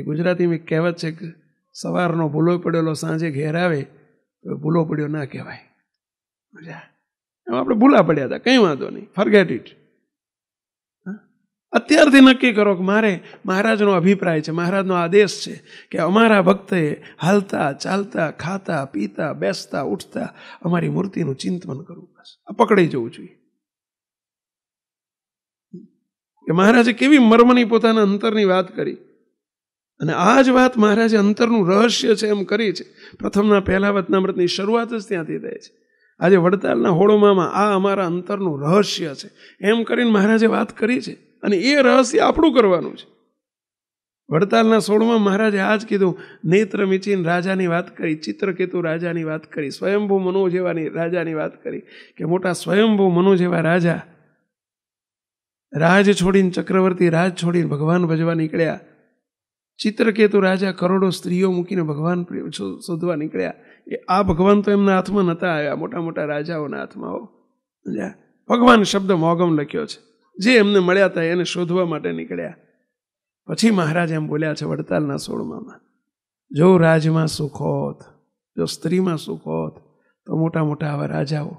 એટલે ગુજરાતીમાં કહેવત છે કે સવારનો ભૂલો પડેલો સાંજે ઘેર આવે તો ભૂલો પડ્યો ના કહેવાય મજા એમાં આપણે ભૂલા પડ્યા હતા કંઈ વાંધો નહીં ફરગેટ ઇટ અત્યારથી નક્કી કરો કે મારે મહારાજનો અભિપ્રાય છે મહારાજનો આદેશ છે કે અમારા ભક્તે હાલતા ચાલતા ખાતા પીતા બેસતા ઉઠતા અમારી મૂર્તિનું ચિંતન કરવું બસ આ પકડાઈ જવું જોઈએ કે મહારાજે કેવી મર્મની પોતાના અંતરની વાત કરી અને આ જ વાત મહારાજે અંતરનું રહસ્ય છે એમ કરી છે પ્રથમના પહેલા વચનામૃતની શરૂઆત જ ત્યાંથી થાય છે આજે વડતાલના હોળોમામાં આ અમારા અંતરનું રહસ્ય છે એમ કરીને મહારાજે વાત કરી છે અને એ રહસ્ય આપણું કરવાનું છે વડતાલના સોળમાં મહારાજે આ જ કીધું નેત્ર મિચીન રાજાની વાત કરી ચિત્રકેતુ રાજાની વાત કરી સ્વયંભૂ મનો જેવાની રાજાની વાત કરી કે મોટા સ્વયંભૂ મનો જેવા રાજા રાજ છોડીને ચક્રવર્તી રાજ છોડીને ભગવાન ભજવા નીકળ્યા ચિત્રકેતુ રાજા કરોડો સ્ત્રીઓ મૂકીને ભગવાન શોધવા નીકળ્યા એ આ ભગવાન તો એમના હાથમાં નહોતા આવ્યા મોટા મોટા રાજાઓના હાથમાં હો ભગવાન શબ્દ મોગમ લખ્યો છે જે એમને મળ્યા હતા એને શોધવા માટે નીકળ્યા પછી મહારાજ એમ બોલ્યા છે વડતાલના સોળમામાં જો રાજમાં સુખ હોત જો સ્ત્રીમાં સુખ હોત તો મોટા મોટા આવા રાજાઓ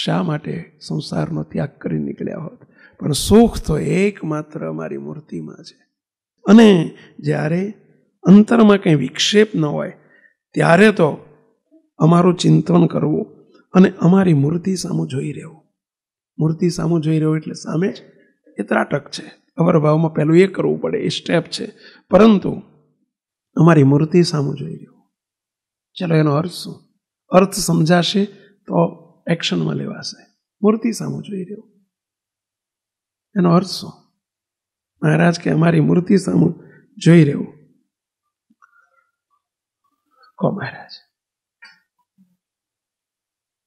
શા માટે સંસારનો ત્યાગ કરી નીકળ્યા હોત પણ સુખ તો એકમાત્ર અમારી મૂર્તિમાં છે અને જ્યારે અંતરમાં કંઈ વિક્ષેપ ન હોય ત્યારે તો અમારું ચિંતન કરવું અને અમારી મૂર્તિ સામું જોઈ રહેવું મૂર્તિ સામું જોઈ રહ્યો એટલે સામે જ એ ત્રાટક છે અવર ભાવમાં પહેલું એ કરવું પડે એ સ્ટેપ છે પરંતુ અમારી મૂર્તિ સામું જોઈ રહ્યું ચલો એનો અર્થ શું અર્થ સમજાશે તો એક્શનમાં લેવાશે મૂર્તિ સામું જોઈ રહ્યો એનો અર્થ શું મહારાજ કે અમારી મૂર્તિ સામે જોઈ રહ્યું કો મહારાજ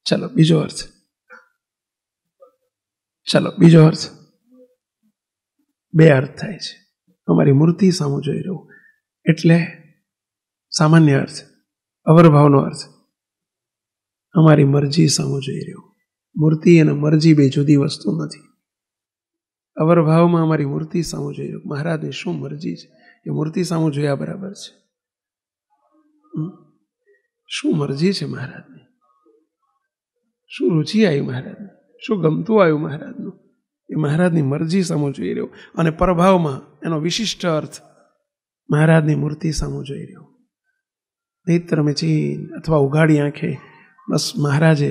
ચલો બીજો અર્થ ચલો બીજો અર્થ બે અર્થ થાય છે અમારી મૂર્તિ સામે જોઈ રહ્યું એટલે સામાન્ય અર્થ અવરભાવનો અર્થ અમારી મરજી સામે જોઈ રહ્યું મૂર્તિ અને મરજી બે જુદી વસ્તુ નથી અવર ભાવમાં અમારી મૂર્તિ સામું જોઈ રહ્યું મહારાજની શું મરજી છે એ મૂર્તિ સામું જોયા બરાબર છે શું મરજી છે મહારાજની શું રુચિ આવી મહારાજની શું ગમતું આવ્યું મહારાજનું એ મહારાજની મરજી સામું જોઈ રહ્યો અને પ્રભાવમાં એનો વિશિષ્ટ અર્થ મહારાજની મૂર્તિ સામું જોઈ રહ્યો નેત્ર ચીન અથવા ઉઘાડી આંખે બસ મહારાજે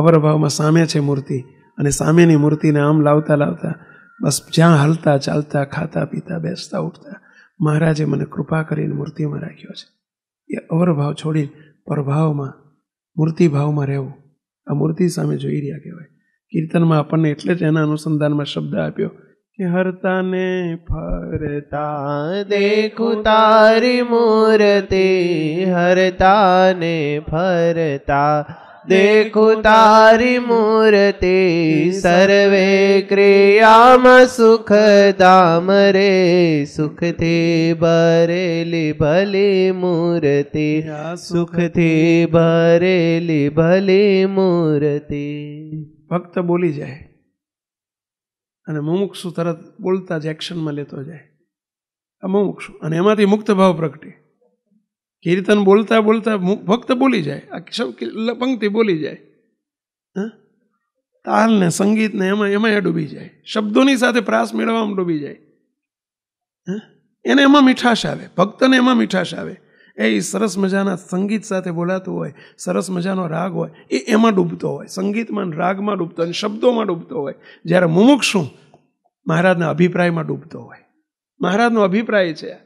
અવરભાવમાં સામે છે મૂર્તિ અને સામેની મૂર્તિને આમ લાવતા લાવતા બસ જ્યાં હાલતા ચાલતા ખાતા પીતા બેસતા ઉઠતા મહારાજે મને કૃપા કરીને મૂર્તિમાં રાખ્યો છે એ અવરભાવ છોડી પરભાવમાં મૂર્તિભાવમાં રહેવું આ મૂર્તિ સામે જોઈ રહ્યા કહેવાય કીર્તનમાં આપણને એટલે જ એના અનુસંધાનમાં શબ્દ આપ્યો કે હરતાને ફરતા દેખું તારી મૂર્તિ હરતાને ફરતા દેખુ તારી मूर्ति सर्वे क्रियाम सुख दाम रे સુખથી ભરેલી बरेली भले मूर्ति सुख थे बरेली भले मूर्ति ભક્ત બોલી જાય અને મુમુક્ષુ તરત બોલતા જ એક્શનમાં લેતો જાય આ અને એમાંથી મુક્ત ભાવ પ્રગટે કીર્તન બોલતા બોલતા ભક્ત બોલી જાય આખી સૌ પંક્તિ બોલી જાય હા તાલને સંગીતને એમાં એમાં ડૂબી જાય શબ્દોની સાથે પ્રાસ મેળવવામાં ડૂબી જાય હા એને એમાં મીઠાશ આવે ભક્તને એમાં મીઠાશ આવે એ સરસ મજાના સંગીત સાથે બોલાતું હોય સરસ મજાનો રાગ હોય એ એમાં ડૂબતો હોય સંગીતમાં રાગમાં ડૂબતો હોય શબ્દોમાં ડૂબતો હોય જ્યારે મુમુક્ષુ મહારાજના અભિપ્રાયમાં ડૂબતો હોય મહારાજનો અભિપ્રાય છે આ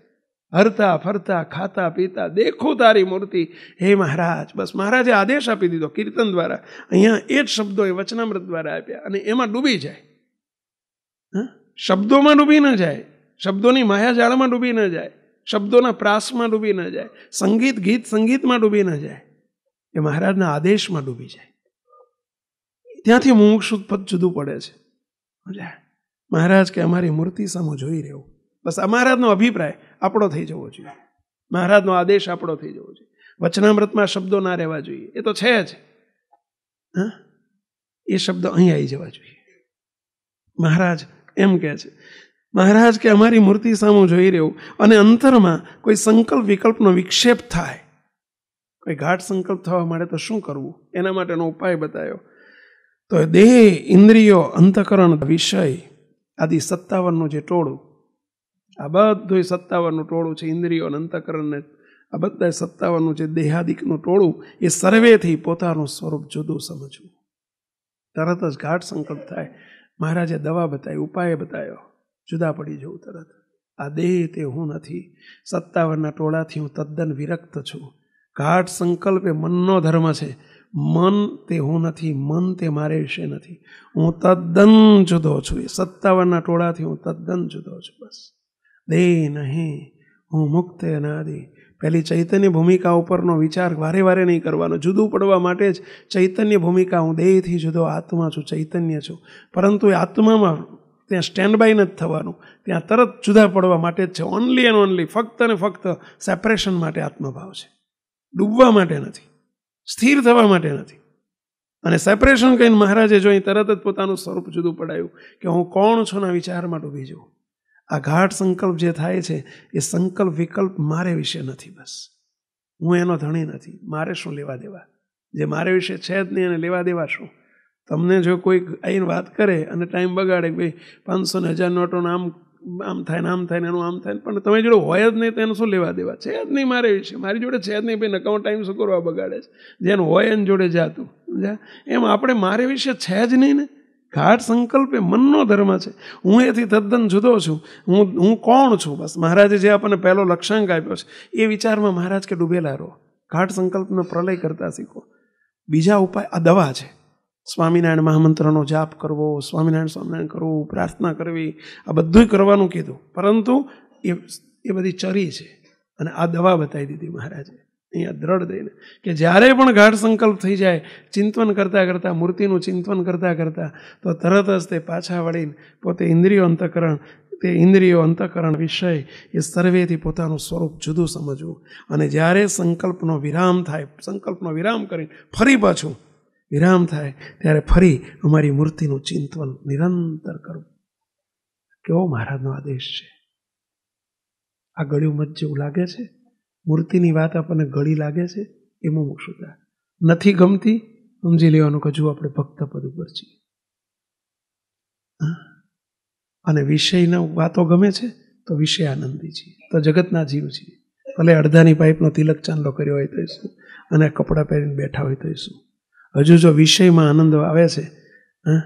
હરતા ફરતા ખાતા પીતા દેખો તારી મૂર્તિ હે મહારાજ બસ મહારાજે આદેશ આપી દીધો કીર્તન દ્વારા અહીંયા એ જ શબ્દો એ વચનામૃત દ્વારા આપ્યા અને એમાં ડૂબી જાય શબ્દોમાં ડૂબી ન જાય શબ્દોની માયાજાળમાં ડૂબી ન જાય શબ્દોના પ્રાસમાં ડૂબી ન જાય સંગીત ગીત સંગીતમાં ડૂબી ન જાય એ મહારાજના આદેશમાં ડૂબી જાય ત્યાંથી મુમુક્ષુત જુદું પડે છે મહારાજ કે અમારી મૂર્તિ સામે જોઈ રહેવું બસ અમારાજનો અભિપ્રાય આપણો થઈ જવો જોઈએ મહારાજનો આદેશ આપણો થઈ જવો જોઈએ વચનામૃતમાં શબ્દો ના રહેવા જોઈએ એ તો છે જ હા એ શબ્દ અહીં આવી જવા જોઈએ મહારાજ એમ કહે છે મહારાજ કે અમારી મૂર્તિ સામે જોઈ રહ્યું અને અંતરમાં કોઈ સંકલ્પ વિકલ્પનો વિક્ષેપ થાય કોઈ ઘાટ સંકલ્પ થવા માટે તો શું કરવું એના માટેનો ઉપાય બતાવ્યો તો દેહ ઇન્દ્રિયો અંતકરણ વિષય આદિ સત્તાવનનું જે ટોળું આ બધું સત્તાવનનું ટોળું છે ઇન્દ્રિયો અને અંતકરણને આ બધા સત્તાવનનું જે દેહાદિકનું ટોળું એ સર્વેથી પોતાનું સ્વરૂપ જુદું સમજવું તરત જ ઘાટ સંકલ્પ થાય મહારાજે દવા બતાવી ઉપાય બતાવ્યો જુદા પડી જવું તરત આ દેહ તે હું નથી સત્તાવનના ટોળાથી હું તદ્દન વિરક્ત છું ઘાટ સંકલ્પ એ મનનો ધર્મ છે મન તે હું નથી મન તે મારે વિશે નથી હું તદ્દન જુદો છું એ સત્તાવનના ટોળાથી હું તદ્દન જુદો છું બસ દેહ નહીં હું મુક્ત અનાદિ પહેલી ચૈતન્ય ભૂમિકા ઉપરનો વિચાર વારે વારે નહીં કરવાનો જુદું પડવા માટે જ ચૈતન્ય ભૂમિકા હું દેહથી જુદો આત્મા છું ચૈતન્ય છું પરંતુ એ આત્મામાં ત્યાં સ્ટેન્ડ બાય નથી થવાનું ત્યાં તરત જુદા પડવા માટે જ છે ઓનલી એન્ડ ઓનલી ફક્ત અને ફક્ત સેપરેશન માટે આત્મભાવ છે ડૂબવા માટે નથી સ્થિર થવા માટે નથી અને સેપરેશન કહીને મહારાજે જો અહીં તરત જ પોતાનું સ્વરૂપ જુદું પડાયું કે હું કોણ છું ના વિચારમાં ડૂબી જવું આ ગાઢ સંકલ્પ જે થાય છે એ સંકલ્પ વિકલ્પ મારે વિશે નથી બસ હું એનો ધણી નથી મારે શું લેવા દેવા જે મારે વિશે છે જ નહીં એને લેવા દેવા શું તમને જો કોઈ આવીને વાત કરે અને ટાઈમ બગાડે કે ભાઈ પાંચસો ને હજાર નોટોનું આમ આમ થાય ને આમ થાય ને એનું આમ થાય પણ તમે જોડે હોય જ નહીં તો એનું શું લેવા દેવા છે જ નહીં મારે વિશે મારી જોડે છે જ નહીં ભાઈ નકામો ટાઈમ શું કરવા બગાડે છે જેનું હોય એને જોડે જાતું એમ આપણે મારે વિશે છે જ નહીં ને ગાઢ સંકલ્પ એ મનનો ધર્મ છે હું એથી તદ્દન જુદો છું હું હું કોણ છું બસ મહારાજે જે આપણને પહેલો લક્ષ્યાંક આપ્યો છે એ વિચારમાં મહારાજ કે ડૂબેલા રહો ગાઢ સંકલ્પનો પ્રલય કરતા શીખો બીજા ઉપાય આ દવા છે સ્વામિનારાયણ મહામંત્રનો જાપ કરવો સ્વામિનારાયણ સ્વામિનારાયણ કરવું પ્રાર્થના કરવી આ બધું કરવાનું કીધું પરંતુ એ એ બધી ચરી છે અને આ દવા બતાવી દીધી મહારાજે અહીંયા દ્રઢ દઈને કે જ્યારે પણ ગાઢ સંકલ્પ થઈ જાય ચિંતન કરતાં કરતાં મૂર્તિનું ચિંતન કરતાં કરતાં તો તરત જ તે પાછા વળીને પોતે ઇન્દ્રિયો અંતકરણ તે ઇન્દ્રિયો અંતકરણ વિષય એ સર્વેથી પોતાનું સ્વરૂપ જુદું સમજવું અને જ્યારે સંકલ્પનો વિરામ થાય સંકલ્પનો વિરામ કરીને ફરી પાછું વિરામ થાય ત્યારે ફરી અમારી મૂર્તિનું ચિંતન નિરંતર કરવું કેવો મહારાજનો આદેશ છે આ ગળ્યું મત જેવું લાગે છે મૂર્તિની વાત આપણને ગળી લાગે છે એ મુમુક્ષુતા નથી ગમતી સમજી લેવાનું કે જો આપણે ભક્ત પદ ઉપર છીએ અને વિષયના વાતો ગમે છે તો વિષય આનંદી છીએ તો જગતના જીવ છીએ ભલે અડધાની પાઇપનો તિલક ચાંદલો કર્યો હોય તો શું અને કપડાં પહેરીને બેઠા હોય તો શું હજુ જો વિષયમાં આનંદ આવે છે હા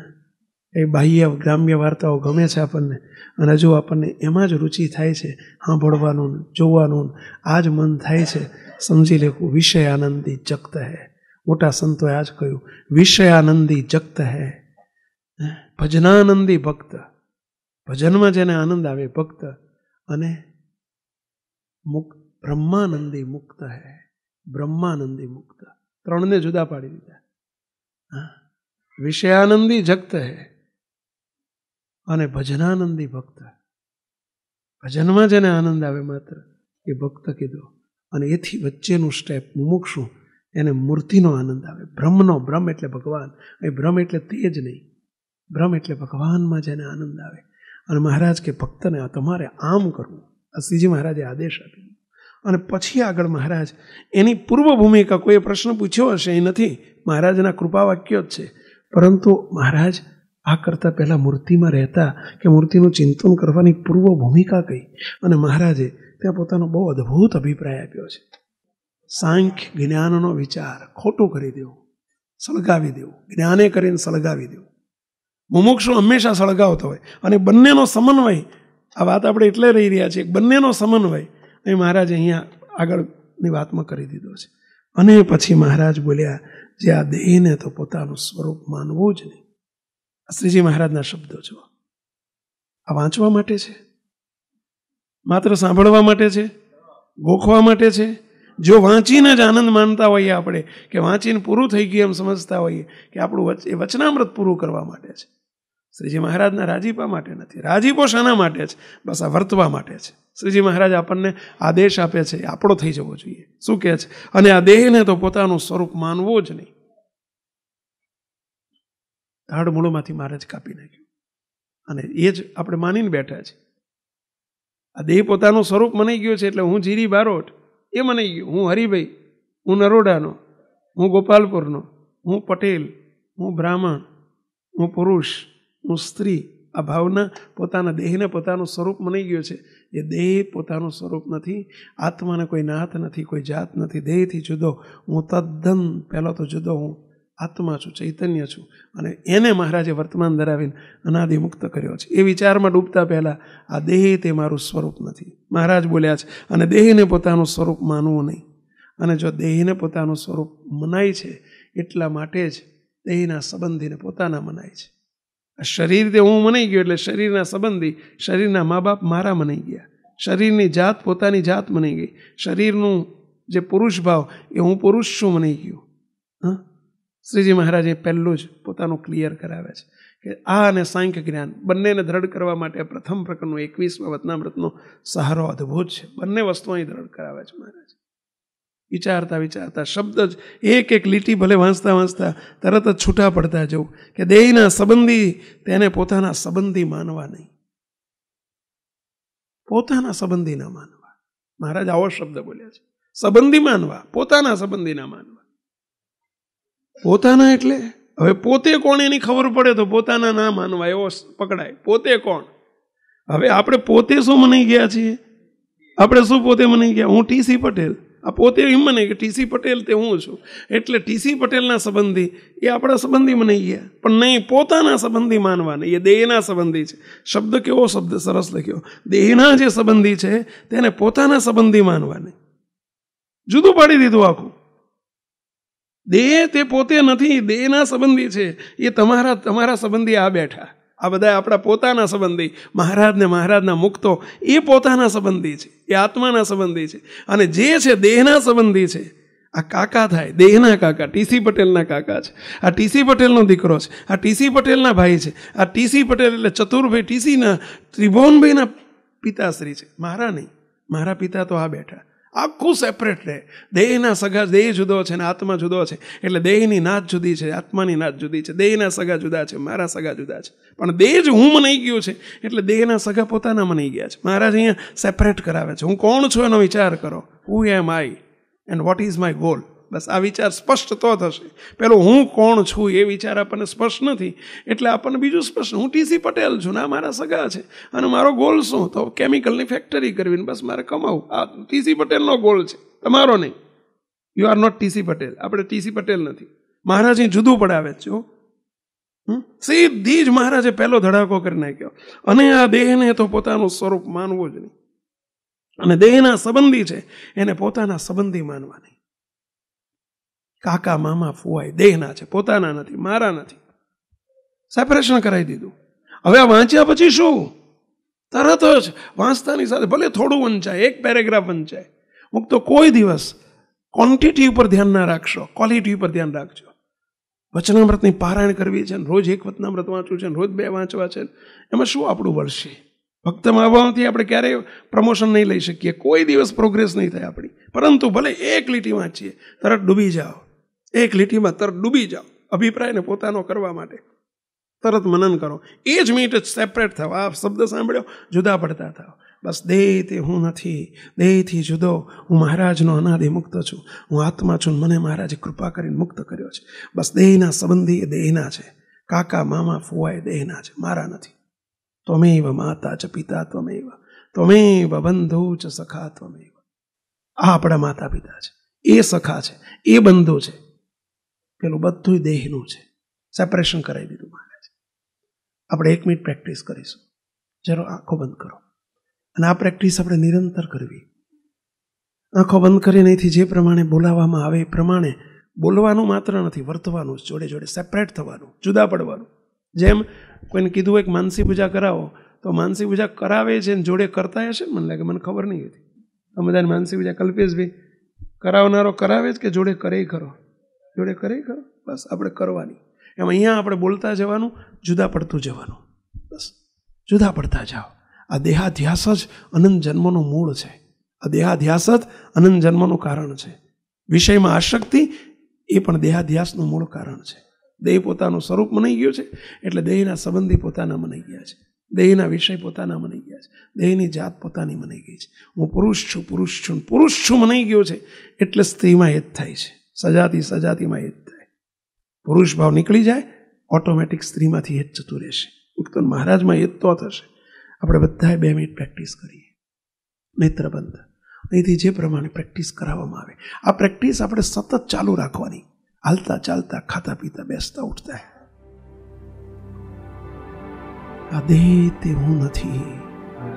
એ બાહ્ય ગ્રામ્ય વાર્તાઓ ગમે છે આપણને અને જો આપણને એમાં જ રુચિ થાય છે સાંભળવાનું જોવાનું આ જ મન થાય છે સમજી લેવું વિષય આનંદી જગત હે મોટા સંતોએ આ જ કહ્યું વિષય આનંદી જગત હે ભજનાનંદી ભક્ત ભજનમાં જેને આનંદ આવે ભક્ત અને મુક બ્રહ્માનંદી મુક્ત હે બ્રહ્માનંદી મુક્ત ત્રણને જુદા પાડી દીધા વિષયાનંદી જગત હે અને ભજનાનંદી ભક્ત ભજનમાં જેને આનંદ આવે માત્ર એ ભક્ત કીધો અને એથી વચ્ચેનું સ્ટેપ મુમુક્ષું એને મૂર્તિનો આનંદ આવે બ્રહ્મનો બ્રહ્મ એટલે ભગવાન એ બ્રહ્મ એટલે તે જ નહીં બ્રહ્મ એટલે ભગવાનમાં જેને આનંદ આવે અને મહારાજ કે ભક્તને તમારે આમ કરવું અસીજી મહારાજે આદેશ આપ્યો અને પછી આગળ મહારાજ એની પૂર્વ ભૂમિકા કોઈ પ્રશ્ન પૂછ્યો હશે એ નથી મહારાજના કૃપા વાક્યો જ છે પરંતુ મહારાજ આ કરતાં પહેલાં મૂર્તિમાં રહેતા કે મૂર્તિનું ચિંતન કરવાની પૂર્વ ભૂમિકા કઈ અને મહારાજે ત્યાં પોતાનો બહુ અદ્ભુત અભિપ્રાય આપ્યો છે સાંખ્ય જ્ઞાનનો વિચાર ખોટો કરી દેવો સળગાવી દેવું જ્ઞાને કરીને સળગાવી દેવું મુમુક્ષુ હંમેશા સળગાવતો હોય અને બંનેનો સમન્વય આ વાત આપણે એટલે રહી રહ્યા છીએ બંનેનો સમન્વય એ મહારાજે અહીંયા આગળની વાતમાં કરી દીધો છે અને પછી મહારાજ બોલ્યા જે આ દેહને તો પોતાનું સ્વરૂપ માનવું જ નહીં શ્રીજી મહારાજના શબ્દો છો આ વાંચવા માટે છે માત્ર સાંભળવા માટે છે ગોખવા માટે છે જો વાંચીને જ આનંદ માનતા હોઈએ આપણે કે વાંચીને પૂરું થઈ ગયું એમ સમજતા હોઈએ કે આપણું એ વચનામૃત પૂરું કરવા માટે છે શ્રીજી મહારાજના રાજીપા માટે નથી રાજીપો શાના માટે છે બસ આ વર્તવા માટે છે શ્રીજી મહારાજ આપણને આદેશ આપે છે આપણો થઈ જવો જોઈએ શું કહે છે અને આ દેહને તો પોતાનું સ્વરૂપ માનવું જ નહીં હાડમૂળોમાંથી મહારાજ કાપી નાખ્યું અને એ જ આપણે માનીને બેઠા છે આ દેહ પોતાનું સ્વરૂપ મનાઈ ગયો છે એટલે હું જીરી બારોટ એ મનાઈ ગયું હું હરિભાઈ હું નરોડાનો હું ગોપાલપુરનો હું પટેલ હું બ્રાહ્મણ હું પુરુષ હું સ્ત્રી આ ભાવના પોતાના દેહને પોતાનું સ્વરૂપ મનાઈ ગયો છે એ દેહ પોતાનું સ્વરૂપ નથી આત્માને કોઈ નાથ નથી કોઈ જાત નથી દેહથી જુદો હું તદ્દન પહેલો તો જુદો હું આત્મા છું ચૈતન્ય છું અને એને મહારાજે વર્તમાન ધરાવીને અનાદિ મુક્ત કર્યો છે એ વિચારમાં ડૂબતા પહેલાં આ દેહ તે મારું સ્વરૂપ નથી મહારાજ બોલ્યા છે અને દેહને પોતાનું સ્વરૂપ માનવું નહીં અને જો દેહને પોતાનું સ્વરૂપ મનાય છે એટલા માટે જ દેહના સંબંધીને પોતાના મનાય છે આ શરીર તે હું મનાઈ ગયો એટલે શરીરના સંબંધી શરીરના મા બાપ મારા મનાઈ ગયા શરીરની જાત પોતાની જાત મનાઈ ગઈ શરીરનું જે પુરુષ ભાવ એ હું પુરુષ છું મનાઈ ગયું હા શ્રીજી મહારાજે પહેલું જ પોતાનું ક્લિયર કરાવે છે કે આ અને સાંખ્ય જ્ઞાન બંનેને દ્રઢ કરવા માટે પ્રથમ પ્રકરણનું એકવીસમાં વતનામૃતનો સહારો અદ્ભુત છે બંને વસ્તુ અહીં દ્રઢ કરાવે છે મહારાજ વિચારતા વિચારતા શબ્દ જ એક એક લીટી ભલે વાંચતા વાંચતા તરત જ છૂટા પડતા જવું કે દેહના સંબંધી તેને પોતાના સંબંધી માનવા નહીં પોતાના સંબંધી ના માનવા મહારાજ આવો શબ્દ બોલ્યા છે સંબંધી માનવા પોતાના સંબંધી ના માનવા પોતાના એટલે હવે પોતે કોણ એની ખબર પડે તો પોતાના ના માનવા એવો પકડાય પોતે કોણ હવે આપણે પોતે શું મનાઈ ગયા છીએ આપણે શું પોતે મનાઈ ગયા હું ટીસી પટેલ આ પોતે એમ મને કે ટીસી પટેલ તે હું છું એટલે ટીસી પટેલના સંબંધી એ આપણા સંબંધી મનાઈ ગયા પણ નહીં પોતાના સંબંધી માનવા એ દેહના સંબંધી છે શબ્દ કેવો શબ્દ સરસ લખ્યો દેહના જે સંબંધી છે તેને પોતાના સંબંધી માનવા જુદું પાડી દીધું આખું દેહ તે પોતે નથી દેહના સંબંધી છે એ તમારા તમારા સંબંધી આ બેઠા આ બધા આપણા પોતાના સંબંધી મહારાજને મહારાજના મુક્તો એ પોતાના સંબંધી છે એ આત્માના સંબંધી છે અને જે છે દેહના સંબંધી છે આ કાકા થાય દેહના કાકા ટીસી પટેલના કાકા છે આ ટીસી પટેલનો દીકરો છે આ ટીસી પટેલના ભાઈ છે આ ટીસી પટેલ એટલે ચતુરભાઈ ટીસીના ત્રિભુવનભાઈના પિતાશ્રી છે મારા નહીં મારા પિતા તો આ બેઠા આખું સેપરેટ રહે દેહના સગા દેહ જુદો છે ને આત્મા જુદો છે એટલે દેહની નાત જુદી છે આત્માની નાત જુદી છે દેહના સગા જુદા છે મારા સગા જુદા છે પણ દેહ જ હું મનાઈ ગયો છે એટલે દેહના સગા પોતાના મનાઈ ગયા છે મહારાજ અહીંયા સેપરેટ કરાવે છે હું કોણ છું એનો વિચાર કરો who am I and what is my goal બસ આ વિચાર સ્પષ્ટ તો થશે પેલો હું કોણ છું એ વિચાર આપણને સ્પષ્ટ નથી એટલે આપણને બીજું સ્પષ્ટ હું ટીસી પટેલ છું ના મારા સગા છે અને મારો ગોલ શું તો કેમિકલની ફેક્ટરી કરવી બસ મારે કમાવું આ ટીસી પટેલનો ગોલ છે તમારો નહીં you are not TC Patel આપણે ટીસી પટેલ નથી મહારાજે જુદું પડાવે છો સીધી જ મહારાજે પહેલો ધડાકો કરી નાખ્યો અને આ દેહને તો પોતાનું સ્વરૂપ માનવું જ નહીં અને દેહના સંબંધી છે એને પોતાના સંબંધી માનવાની કાકા મામા ફુવાય દેહના છે પોતાના નથી મારા નથી સેપરેશન કરાવી દીધું હવે આ વાંચ્યા પછી શું તરત જ વાંચતાની સાથે ભલે થોડું વંચાય એક પેરેગ્રાફ વંચાય હું તો કોઈ દિવસ ક્વોન્ટિટી ઉપર ધ્યાન ના રાખશો ક્વોલિટી ઉપર ધ્યાન રાખજો વચનામૃતની પારાયણ કરવી છે ને રોજ એક વચનામૃત વાંચવું છે ને રોજ બે વાંચવા છે એમાં શું આપણું વળશે ભક્ત મહાભાવથી આપણે ક્યારેય પ્રમોશન નહીં લઈ શકીએ કોઈ દિવસ પ્રોગ્રેસ નહીં થાય આપણી પરંતુ ભલે એક લીટી વાંચીએ તરત ડૂબી જાઓ એક લીટીમાં તરત ડૂબી જાઓ અભિપ્રાયને પોતાનો કરવા માટે તરત મનન કરો એ જ મિનિટ સેપરેટ થાવ આ શબ્દ સાંભળ્યો જુદા પડતા થાવ બસ દેહ તે હું નથી દેહથી જુદો હું મહારાજનો અનાદે મુક્ત છું હું આત્મા છું મને મહારાજે કૃપા કરીને મુક્ત કર્યો છે બસ દેહના સંબંધી એ દેહના છે કાકા મામા ફુવા એ દેહના છે મારા નથી ત્વમેવ માતા ચ પિતા ત્વમેવ ત્વમેવ બંધુ ચ સખા ત્વમેવ આ આપણા માતા પિતા છે એ સખા છે એ બંધુ છે પેલું બધું દેહનું છે સેપરેશન કરાવી દીધું મહારાજ આપણે એક મિનિટ પ્રેક્ટિસ કરીશું જરો આંખો બંધ કરો અને આ પ્રેક્ટિસ આપણે નિરંતર કરવી આંખો બંધ કરી નહીંથી જે પ્રમાણે બોલાવવામાં આવે એ પ્રમાણે બોલવાનું માત્ર નથી વર્તવાનું જોડે જોડે સેપરેટ થવાનું જુદા પડવાનું જેમ કોઈને કીધું એક માનસી પૂજા કરાવો તો માનસી પૂજા કરાવે છે ને જોડે કરતા હશે મને લાગે મને ખબર નહીં હતી અમે બધાને માનસી પૂજા કલ્પેશ કલ્પેશભાઈ કરાવનારો કરાવે જ કે જોડે કરે ખરો જોડે કરે ખરો બસ આપણે કરવાની એમ અહીંયા આપણે બોલતા જવાનું જુદા પડતું જવાનું બસ જુદા પડતા જાઓ આ દેહાધ્યાસ જ અનંત જન્મનું મૂળ છે આ દેહાધ્યાસ જ અનંત જન્મનું કારણ છે વિષયમાં આશક્તિ એ પણ દેહાધ્યાસનું મૂળ કારણ છે દેહ પોતાનું સ્વરૂપ મનાઈ ગયું છે એટલે દેહના સંબંધી પોતાના મનાઈ ગયા છે દેહના વિષય પોતાના મનાઈ ગયા છે દેહની જાત પોતાની મનાઈ ગઈ છે હું પુરુષ છું પુરુષ છું પુરુષ છું મનાઈ ગયો છે એટલે સ્ત્રીમાં એ જ થાય છે સજાતી સજાતીમાં એ જ થાય પુરુષ ભાવ નીકળી જાય ઓટોમેટિક સ્ત્રીમાંથી એ જ જતું રહેશે ઉત્કન મહારાજમાં એ જ તો થશે આપણે બધાએ બે મિનિટ પ્રેક્ટિસ કરીએ નેત્રબંધ અહીંથી જે પ્રમાણે પ્રેક્ટિસ કરાવવામાં આવે આ પ્રેક્ટિસ આપણે સતત ચાલુ રાખવાની હાલતા ચાલતા ખાતા પીતા બેસતા ઉઠતા આ દેહ તે હું નથી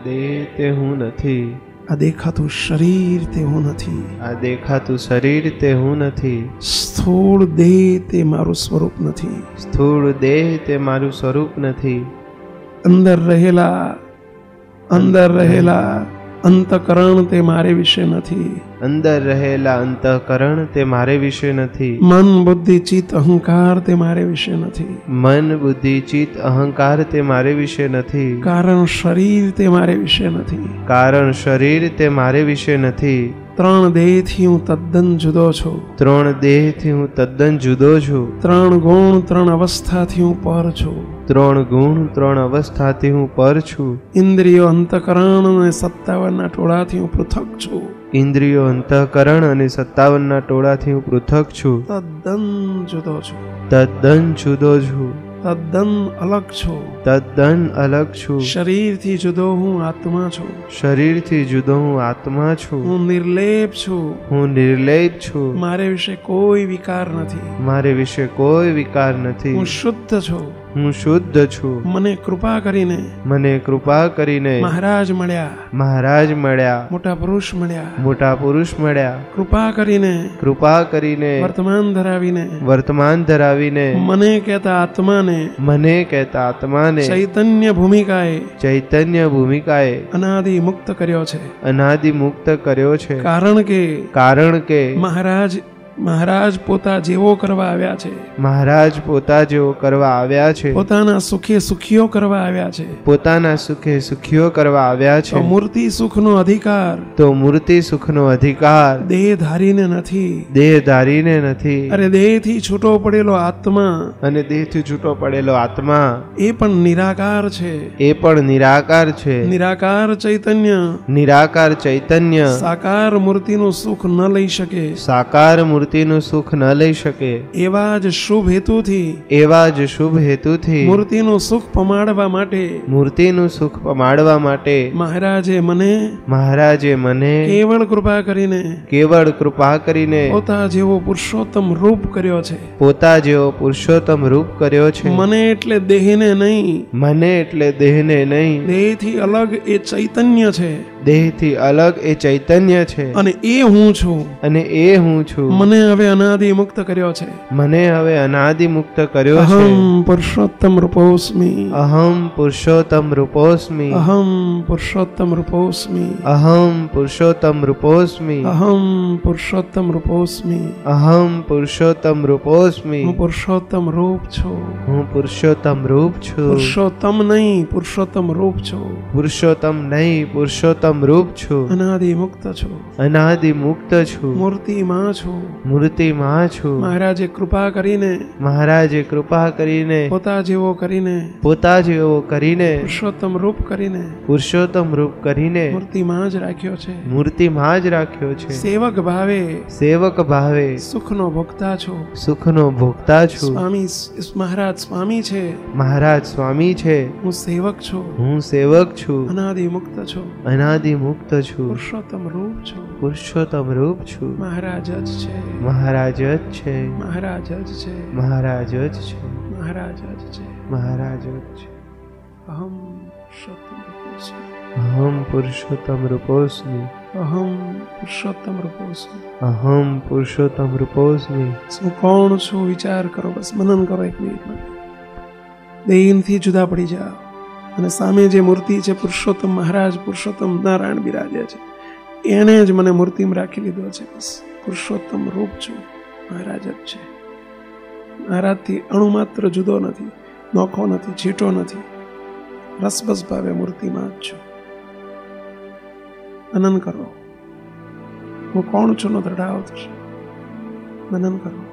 દેહ તે હું નથી આ દેખાતું શરીર તે હું નથી આ દેખાતું શરીર તે હું નથી સ્થૂળ દેહ તે મારું સ્વરૂપ નથી સ્થૂળ દેહ તે મારું સ્વરૂપ નથી અંદર રહેલા અંદર રહેલા અંતકરણ તે મારે વિશે નથી અંદર રહેલા અંતઃકરણ તે મારે વિશે નથી મન બુદ્ધિ ચિત્ત અહંકાર તે મારે વિશે નથી મન બુદ્ધિ ચિત્ત અહંકાર તે મારે વિશે નથી કારણ શરીર તે મારે વિશે નથી કારણ શરીર તે મારે વિશે નથી ત્રણ દેહથી હું તદ્દન જુદો છું ત્રણ દેહથી હું તદ્દન જુદો છું ત્રણ ગુણ ત્રણ અવસ્થાથી હું પર છું ત્રણ ગુણ ત્રણ અવસ્થાથી હું પર છું ઇન્દ્રિયો અંતકરણ અને સત્તાવનના ટોળાથી હું પૃથક છું ઇન્દ્રિયો અંતઃકરણ અને સત્તાવનના ટોળાથી હું પૃથક છું તદ્દન જુદો છું તદ્દન જુદો છું તદ્દન અલગ છું તદ્દન અલગ છું શરીરથી જુદો હું આત્મા છું શરીરથી જુદો હું આત્મા છું હું નિર્લેપ છું હું નિર્લેપ છું મારે વિશે કોઈ વિકાર નથી મારે વિશે કોઈ વિકાર નથી હું શુદ્ધ છું હું શુદ્ધ છું મને કૃપા કરીને મને કૃપા કરીને મહારાજ મળ્યા મહારાજ મળ્યા મોટા પુરુષ મળ્યા મોટા પુરુષ મળ્યા કૃપા કરીને કૃપા કરીને વર્તમાન ધરાવીને વર્તમાન ધરાવીને મને કહેતા આત્માને મને કહેતા આત્માને ચૈતન્ય ભૂમિકાએ ચૈતન્ય ભૂમિકાએ અનાદિ મુક્ત કર્યો છે અનાદિ મુક્ત કર્યો છે કારણ કે કારણ કે મહારાજ મહારાજ પોતા જેવો કરવા આવ્યા છે મહારાજ પોતા જેવો કરવા આવ્યા છે પોતાના સુખે સુખીઓ કરવા આવ્યા છે પોતાના સુખે સુખીઓ કરવા આવ્યા છે મૂર્તિ સુખનો અધિકાર તો મૂર્તિ સુખનો અધિકાર દેહ ધારીને નથી દેહ ધારીને નથી અરે દેહથી છૂટો પડેલો આત્મા અને દેહ થી છૂટો પડેલો આત્મા એ પણ નિરાકાર છે એ પણ નિરાકાર છે નિરાકાર ચૈતન્ય નિરાકાર ચૈતન્ય સાકાર મૂર્તિનું સુખ ન લઈ શકે સાકાર મૂર્તિ મૂર્તિનું સુખ ન લઈ શકે એવા જ શુભ હેતુથી એવા જ શુભ હેતુથી મૂર્તિનું સુખ પમાડવા માટે મૂર્તિનું સુખ પમાડવા માટે મહારાજે મને મહારાજે મને કેવળ કૃપા કરીને કેવળ કૃપા કરીને પોતા જેવો પુરુષોત્તમ રૂપ કર્યો છે પોતા જેવો પુરુષોત્તમ રૂપ કર્યો છે મને એટલે દેહને નહીં મને એટલે દેહને નહીં દેહથી અલગ એ ચૈતન્ય છે દેહથી અલગ એ ચૈતન્ય છે અને એ હું છું અને એ હું છું મને મને હવે અનાદિ મુક્ત કર્યો છે મને હવે અનાદિ મુક્ત કર્યો છે અહમ પુરુષોત્તમ રૂપોસ્મી અહમ પુરુષોત્તમ રૂપોસ્મી અહમ પુરુષોત્તમ રૂપોસ્મી અહમ પુરુષોત્તમ રૂપોસ્મી અહમ પુરુષોત્તમ રૂપોસ્મી અહમ પુરુષોત્તમ રૂપોસ્મી હું પુરુષોત્તમ રૂપ છું હું પુરુષોત્તમ રૂપ છું પુરુષોત્તમ નહીં પુરુષોત્તમ રૂપ છું પુરુષોત્તમ નહીં પુરુષોત્તમ રૂપ છું અનાદિ મુક્ત છું અનાદિ મુક્ત છું મૂર્તિમાં છું મૂર્તિમાં છું મહારાજે કૃપા કરીને મહારાજે કૃપા કરીને પોતા જેવો કરીને પોતા જેવો કરીને પુરુષોત્તમ રૂપ કરીને પુરુષોત્તમ રૂપ કરીને મૂર્તિમાં જ રાખ્યો છે મૂર્તિમાં જ રાખ્યો છે સેવક ભાવે સેવક ભાવે સુખનો ભોગતા છો સુખનો ભોગતા છું સ્વામી મહારાજ સ્વામી છે મહારાજ સ્વામી છે હું સેવક છું હું સેવક છું અનાદિ મુક્ત છું અનાદિ મુક્ત છું પુરુષોત્તમ રૂપ છું પુરુષોત્તમ રૂપ છું મહારાજ જ છે મહારાજ જ છે મહારાજ જ છે મહારાજ જ છે મહારાજ જ છે મહારાજ જ છે અહમ અહમ પુરુષોત્તમ રૂપોસ્મી અહમ પુરુષોત્તમ રૂપોસ્મી અહમ પુરુષોત્તમ રૂપોસ્મી શું કોણ છું વિચાર કરો બસ મનન કરો એક મિનિટમાં દેહીનથી જુદા પડી જાઓ અને સામે જે મૂર્તિ છે પુરુષોત્તમ મહારાજ પુરુષોત્તમ નારાયણ બિરાજે છે એને જ મને મૂર્તિમાં રાખી લીધો છે બસ પુરુષોત્તમ રૂપ છું મહારાજ જ છે મહારાજથી અણુ માત્ર જુદો નથી નોખો નથી છીટો નથી રસબસ ભાવે મૂર્તિમાં જ છું મનન કરો હું કોણ છું નો દ્રઢાવ થશે મનન કરો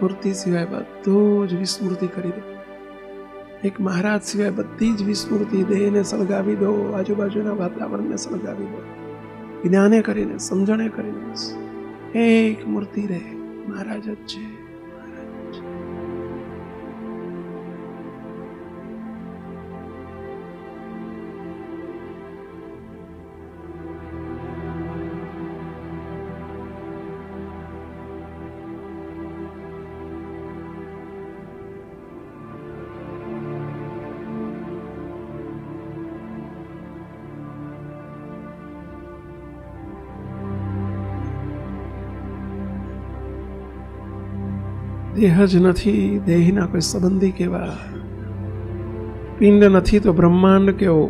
મૂર્તિ સિવાય બધો જ વિસ્મૃતિ કરી દે એક મહારાજ સિવાય બધી જ વિસ્મૃતિ દેહને સળગાવી દો આજુબાજુના વાતાવરણને સળગાવી દો જ્ઞાને કરીને સમજણે કરીને એક મૂર્તિ રહે મહારાજ જ છે देह ज नहीं देहना कोई संबंधी के पिंड नहीं तो ब्रह्मांड के वो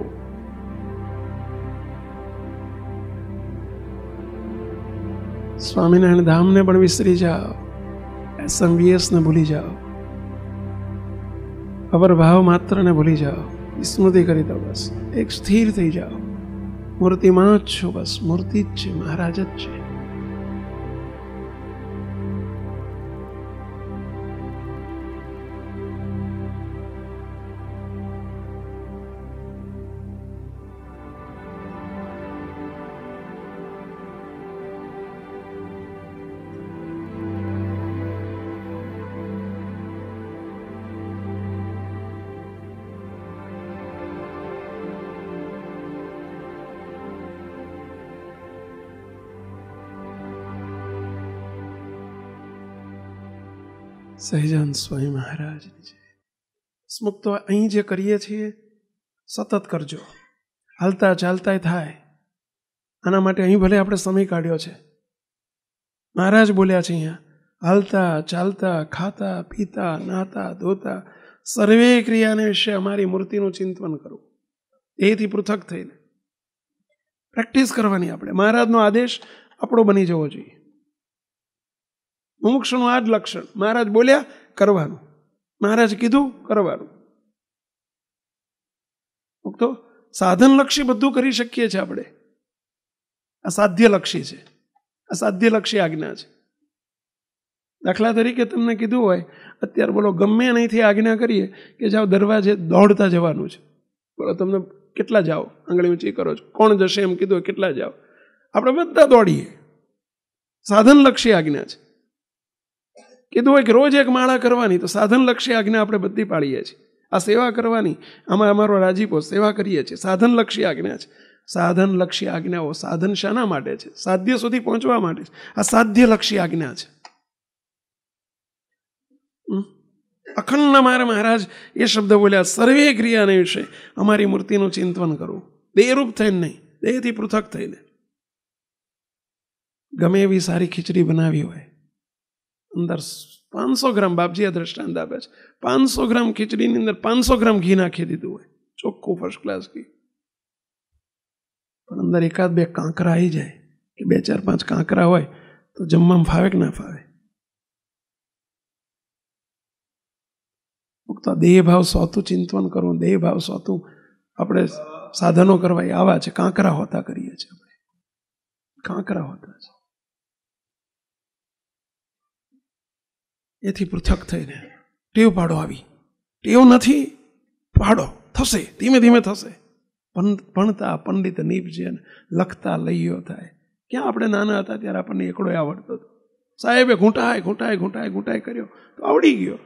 स्वामीनारायण धाम ने पण विसरी जाओ एसएमवीएस ने भूली जाओ अवर भाव मात्र ने भूली जाओ स्मृति करी दो बस एक स्थिर थी जाओ मूर्ति मां छो बस मूर्ति छे महाराज छे સહેજાન સ્વામી મહારાજની છે તો અહીં જે કરીએ છીએ સતત કરજો હાલતા ચાલતા થાય આના માટે અહીં ભલે આપણે સમય કાઢ્યો છે મહારાજ બોલ્યા છે અહીંયા હાલતા ચાલતા ખાતા પીતા નાતા ધોતા સર્વે ક્રિયાને વિશે અમારી મૂર્તિનું ચિંતન કરવું એથી પૃથક થઈને પ્રેક્ટિસ કરવાની આપણે મહારાજનો આદેશ આપણો બની જવો જોઈએ મોક્ષનું આ જ લક્ષણ મહારાજ બોલ્યા કરવાનું મહારાજ કીધું કરવાનું તો સાધનલક્ષી બધું કરી શકીએ છીએ આપણે આ સાધ્યલક્ષી છે આ સાધ્યલક્ષી આજ્ઞા છે દાખલા તરીકે તમને કીધું હોય અત્યારે બોલો ગમે નહીંથી આજ્ઞા કરીએ કે જાઓ દરવાજે દોડતા જવાનું છે બોલો તમને કેટલા જાઓ આંગળી ઊંચી કરો છો કોણ જશે એમ કીધું કેટલા જાઓ આપણે બધા દોડીએ સાધનલક્ષી આજ્ઞા છે કીધું હોય કે રોજ એક માળા કરવાની તો સાધનલક્ષી આજ્ઞા આપણે બધી પાડીએ છીએ આ સેવા કરવાની આમાં અમારો રાજીપો સેવા કરીએ છીએ સાધનલક્ષી આજ્ઞા છે સાધનલક્ષી આજ્ઞાઓ સાધન શાના માટે છે સાધ્ય સુધી પહોંચવા માટે છે આ સાધ્યલક્ષી આજ્ઞા છે અખંડ મારા મહારાજ એ શબ્દ બોલ્યા સર્વે ક્રિયાને વિશે અમારી મૂર્તિનું ચિંતન કરવું દેહરૂપ થઈને નહીં દેહથી પૃથક થઈને ગમે એવી સારી ખીચડી બનાવી હોય અંદર પાંચસો ગ્રામ બાપજી આ દ્રષ્ટાંત આપે છે પાંચસો ગ્રામ ખીચડીની અંદર પાંચસો ગ્રામ ઘી નાખી દીધું હોય ચોખ્ખું ફર્સ્ટ ક્લાસ ઘી પણ અંદર એકાદ બે કાંકરા આવી જાય કે બે ચાર પાંચ કાંકરા હોય તો જમવામાં ફાવે કે ના ફાવે તો દેહ ભાવ સોતું ચિંતન કરવું દેહ ભાવ સોતું આપણે સાધનો કરવા આવા છે કાંકરા હોતા કરીએ છીએ આપણે કાંકરા હોતા છે એથી પૃથક થઈને ટેવ પાડો આવી ટેવ નથી પાડો થશે ધીમે ધીમે થશે ભણતા પંડિત નીપજે અને લખતા લઈયો થાય ક્યાં આપણે નાના હતા ત્યારે આપણને એકડો આવડતો હતો સાહેબે ઘૂંટાય ઘૂંટાય ઘૂંટાય ઘૂંટાય કર્યો તો આવડી ગયો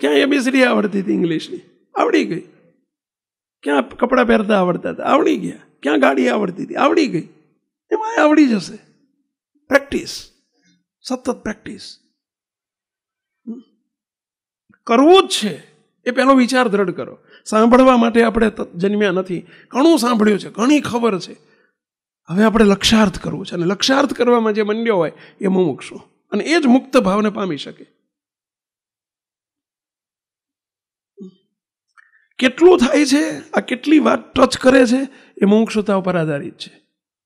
ક્યાં એબીસીડી આવડતી હતી ઇંગ્લિશની આવડી ગઈ ક્યાં કપડાં પહેરતા આવડતા હતા આવડી ગયા ક્યાં ગાડી આવડતી હતી આવડી ગઈ એમાં આવડી જશે પ્રેક્ટિસ સતત પ્રેક્ટિસ કરવું જ છે એ પહેલો વિચાર દ્રઢ કરો સાંભળવા માટે આપણે જન્મ્યા નથી ઘણું સાંભળ્યું છે ઘણી ખબર છે હવે આપણે લક્ષાર્થ કરવું છે અને લક્ષાર્થ કરવામાં જે મંડ્યો હોય એ મુમુક્ષો અને એ જ મુક્ત ભાવને પામી શકે કેટલું થાય છે આ કેટલી વાત ટચ કરે છે એ મુમુક્ષતા ઉપર આધારિત છે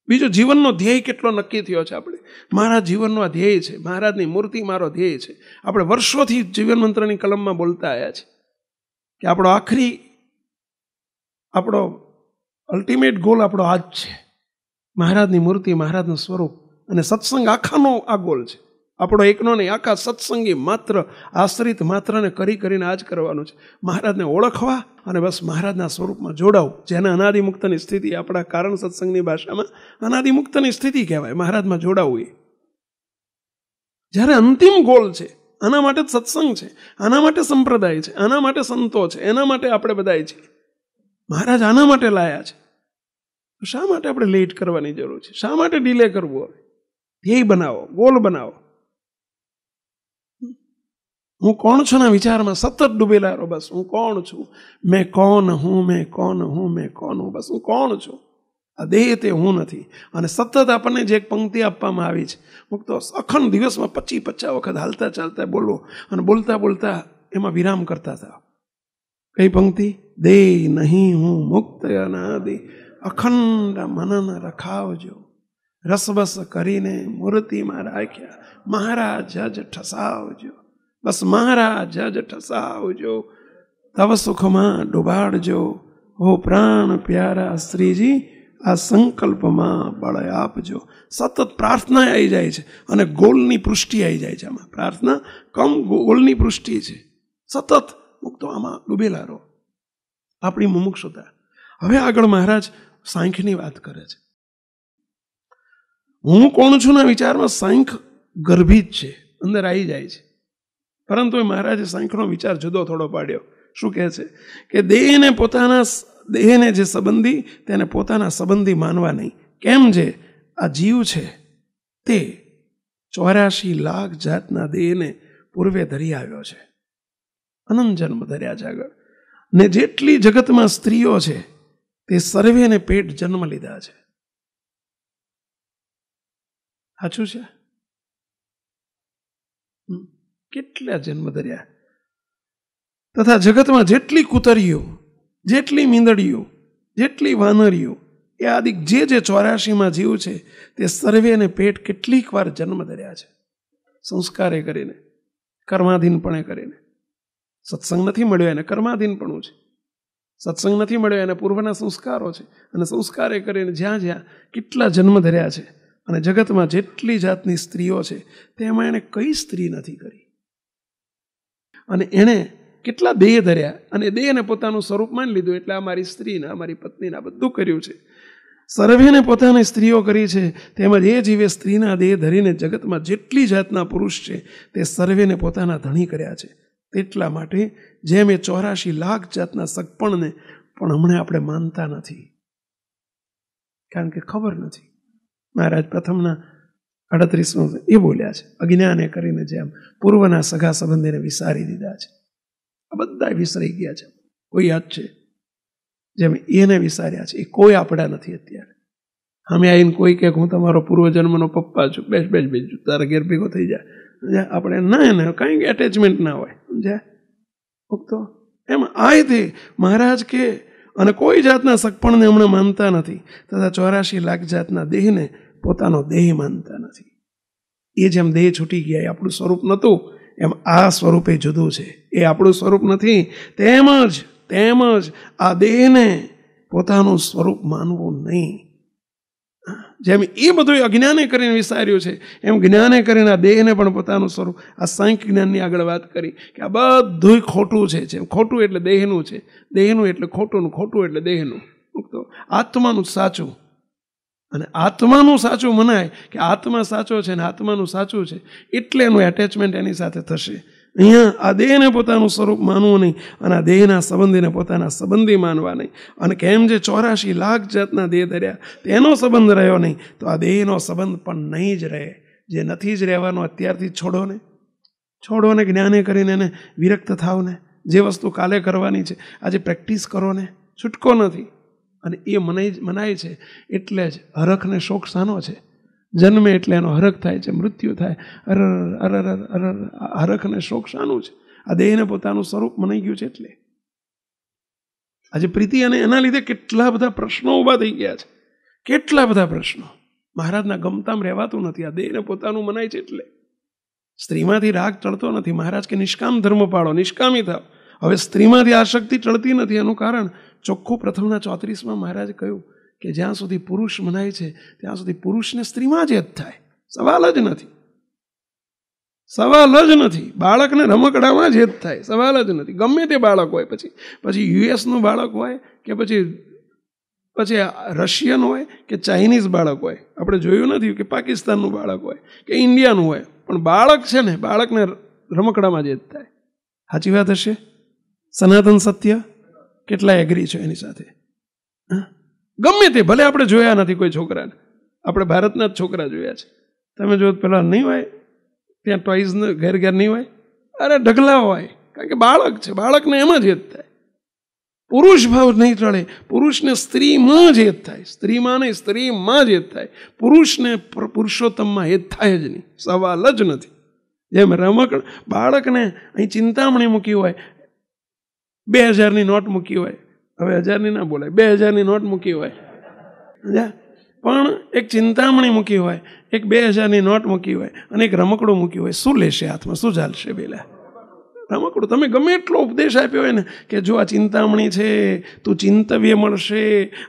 બીજો જીવનનો ધ્યેય કેટલો નક્કી થયો છે આપણે મારા જીવનનો આ ધ્યેય છે મહારાજની મૂર્તિ મારો ધ્યેય છે આપણે વર્ષોથી જીવન મંત્રની કલમમાં બોલતા આવ્યા છે કે આપણો આખરી આપણો અલ્ટિમેટ ગોલ આપણો આ જ છે મહારાજની મૂર્તિ મહારાજનું સ્વરૂપ અને સત્સંગ આખાનો આ ગોલ છે આપણો એકનો નહીં આખા સત્સંગી માત્ર આશ્રિત માત્રને કરી કરીને આ જ કરવાનું છે મહારાજને ઓળખવા અને બસ મહારાજના સ્વરૂપમાં જોડાવું જેને અનાદિમુક્તની સ્થિતિ આપણા કારણ સત્સંગની ભાષામાં અનાદિમુક્તની સ્થિતિ કહેવાય મહારાજમાં જોડાવું એ જ્યારે અંતિમ ગોલ છે આના માટે જ સત્સંગ છે આના માટે સંપ્રદાય છે આના માટે સંતો છે એના માટે આપણે બધાય છે મહારાજ આના માટે લાયા છે તો શા માટે આપણે લેટ કરવાની જરૂર છે શા માટે ડિલે કરવું હવે ધ્યેય બનાવો ગોલ બનાવો હું કોણ છું ના વિચારમાં સતત ડૂબેલા રહો બસ હું કોણ છું મેં કોણ હું મેં કોણ હું મેં કોણ હું બસ હું કોણ છું આ દેહ તે હું નથી અને સતત આપણને જે એક પંક્તિ આપવામાં આવી છે મુક્તો અખંડ દિવસમાં પચી પચાસ વખત હાલતા ચાલતા બોલવો અને બોલતા બોલતા એમાં વિરામ કરતા હતા કઈ પંક્તિ દે નહીં હું મુક્ત અનાદિ અખંડ મનન રખાવજો રસબસ કરીને મૂર્તિમાં રાખ્યા મહારાજ જ ઠસાવજો બસ મારા જજ ઠસાવજો તવ સુખમાં ડૂબાડજો હો પ્રાણ પ્યારા શ્રીજી આ સંકલ્પમાં બળ આપજો સતત પ્રાર્થના આવી જાય છે અને ગોલની પૃષ્ટિ આવી જાય છે આમાં પ્રાર્થના કમ ગોલની પૃષ્ટિ છે સતત મુક્તો આમાં ડૂબેલા રહો આપણી મુમુક્ષુતા હવે આગળ મહારાજ સાંખની વાત કરે છે હું કોણ છું ના વિચારમાં સાંખ ગર્ભિત છે અંદર આવી જાય છે પરંતુ મહારાજે સાંકળો વિચાર જુદો થોડો પાડ્યો શું કહે છે કે દેહને પોતાના દેહને જે સંબંધી તેને પોતાના સંબંધી માનવા નહીં કેમ જે આ જીવ છે તે ચોર્યાસી લાખ જાતના દેહને પૂર્વે ધરી આવ્યો છે અનંત જન્મ ધર્યા છે આગળ ને જેટલી જગતમાં સ્ત્રીઓ છે તે સર્વેને પેટ જન્મ લીધા છે સાચું છે કેટલા જન્મ ધર્યા તથા જગતમાં જેટલી કુતરીઓ જેટલી મીંદડીઓ જેટલી વાનરીઓ એ આદિ જે જે ચોરાશીમાં જીવ છે તે સર્વેને પેટ કેટલીક વાર જન્મ ધર્યા છે સંસ્કારે કરીને કર્માધીનપણે કરીને સત્સંગ નથી મળ્યો એને કર્માધીનપણું છે સત્સંગ નથી મળ્યો એને પૂર્વના સંસ્કારો છે અને સંસ્કારે કરીને જ્યાં જ્યાં કેટલા જન્મ ધર્યા છે અને જગતમાં જેટલી જાતની સ્ત્રીઓ છે તેમાં એણે કઈ સ્ત્રી નથી કરી અને એણે કેટલા દેહ ધર્યા અને દેહને પોતાનું સ્વરૂપ માની લીધું એટલે અમારી સ્ત્રીને અમારી પત્નીને બધું કર્યું છે સર્વેને પોતાને સ્ત્રીઓ કરી છે તેમજ એ જીવે સ્ત્રીના દેહ ધરીને જગતમાં જેટલી જાતના પુરુષ છે તે સર્વેને પોતાના ધણી કર્યા છે તેટલા માટે જેમ એ ચોરાશી લાખ જાતના સગપણને પણ હમણાં આપણે માનતા નથી કારણ કે ખબર નથી મહારાજ પ્રથમના અડત્રીસમો એ બોલ્યા છે અજ્ઞાને કરીને જેમ પૂર્વના સગા સંબંધીને વિસારી દીધા છે આ બધા વિસરી ગયા છે કોઈ યાદ છે જેમ એને વિસાર્યા છે એ કોઈ આપણા નથી અત્યારે અમે આવીને કોઈ કે હું તમારો પૂર્વજન્મનો પપ્પા છું બેસ બેસ બેસ તારા ઘેર ભેગો થઈ જાય આપણે ના એને કંઈક એટેચમેન્ટ ના હોય સમજ્યા ભક્તો એમ આયથી મહારાજ કે અને કોઈ જાતના સગપણને હમણાં માનતા નથી તથા ચોરાશી લાખ જાતના દેહને પોતાનો દેહ માનતા નથી એ જેમ દેહ છૂટી ગયા એ આપણું સ્વરૂપ નહોતું એમ આ સ્વરૂપે જુદું છે એ આપણું સ્વરૂપ નથી તેમજ તેમજ આ દેહને પોતાનું સ્વરૂપ માનવું નહીં જેમ એ બધું અજ્ઞાને કરીને વિસાર્યું છે એમ જ્ઞાને કરીને આ દેહને પણ પોતાનું સ્વરૂપ આ સાંખ્ય જ્ઞાનની આગળ વાત કરી કે આ બધું ખોટું છે જેમ ખોટું એટલે દેહનું છે દેહનું એટલે ખોટું ખોટું એટલે દેહનું તો આત્માનું સાચું અને આત્માનું સાચું મનાય કે આત્મા સાચો છે ને આત્માનું સાચું છે એટલે એનું એટેચમેન્ટ એની સાથે થશે અહીંયા આ દેહને પોતાનું સ્વરૂપ માનવું નહીં અને આ દેહના સંબંધીને પોતાના સંબંધી માનવા નહીં અને કેમ જે ચોરાશી લાખ જાતના દેહ ધર્યા તેનો સંબંધ રહ્યો નહીં તો આ દેહનો સંબંધ પણ નહીં જ રહે જે નથી જ રહેવાનો અત્યારથી છોડો ને છોડો ને જ્ઞાને કરીને એને વિરક્ત થાવ ને જે વસ્તુ કાલે કરવાની છે આજે પ્રેક્ટિસ કરો ને છૂટકો નથી અને એ મનાય મનાય છે એટલે જ હરખને શોક સાનો છે જન્મે એટલે એનો હરખ થાય છે મૃત્યુ થાય અર અર અરર અરર હરખને શોક સાનું છે આ દેહને પોતાનું સ્વરૂપ મનાઈ ગયું છે એટલે આજે પ્રીતિ અને એના લીધે કેટલા બધા પ્રશ્નો ઊભા થઈ ગયા છે કેટલા બધા પ્રશ્નો મહારાજના ગમતામ રહેવાતું નથી આ દેહને પોતાનું મનાય છે એટલે સ્ત્રીમાંથી રાગ ચડતો નથી મહારાજ કે નિષ્કામ ધર્મ પાળો નિષ્કામી થાવ હવે સ્ત્રીમાંથી આશક્તિ ચડતી નથી એનું કારણ ચોખ્ખું પ્રથમના ચોત્રીસમાં મહારાજે કહ્યું કે જ્યાં સુધી પુરુષ મનાય છે ત્યાં સુધી પુરુષને સ્ત્રીમાં જ થાય સવાલ જ નથી સવાલ જ નથી બાળકને રમકડામાં જ થાય સવાલ જ નથી ગમે તે બાળક હોય પછી પછી યુએસનું બાળક હોય કે પછી પછી રશિયન હોય કે ચાઇનીઝ બાળક હોય આપણે જોયું નથી કે પાકિસ્તાનનું બાળક હોય કે ઇન્ડિયાનું હોય પણ બાળક છે ને બાળકને રમકડામાં જ થાય સાચી વાત હશે સનાતન સત્ય કેટલા એગ્રી છો એની સાથે ગમે તે ભલે આપણે જોયા નથી કોઈ છોકરાને આપણે ભારતના જ છોકરા જોયા છે તમે જો પેલા નહીં હોય ત્યાં ટોઈઝ ઘેર ઘેર નહીં હોય અરે ઢગલા હોય કારણ કે બાળક છે બાળકને એમાં જ હેત થાય પુરુષ ભાવ નહીં ચડે પુરુષને સ્ત્રીમાં જ હેત થાય સ્ત્રીમાં નહીં સ્ત્રીમાં જ હેત થાય પુરુષને પુરુષોત્તમમાં હેત થાય જ નહીં સવાલ જ નથી જેમ રમકડ બાળકને અહીં ચિંતામણી મૂકી હોય બે હજારની નોટ મૂકી હોય હવે હજારની ના બોલાય બે હજારની નોટ મૂકી હોય સમજ્યા પણ એક ચિંતામણી મૂકી હોય એક બે હજારની નોટ મૂકી હોય અને એક રમકડું મૂકી હોય શું લેશે હાથમાં શું ચાલશે બેલા રમકડું તમે ગમે એટલો ઉપદેશ આપ્યો હોય ને કે જો આ ચિંતામણી છે તું ચિંતવ્ય મળશે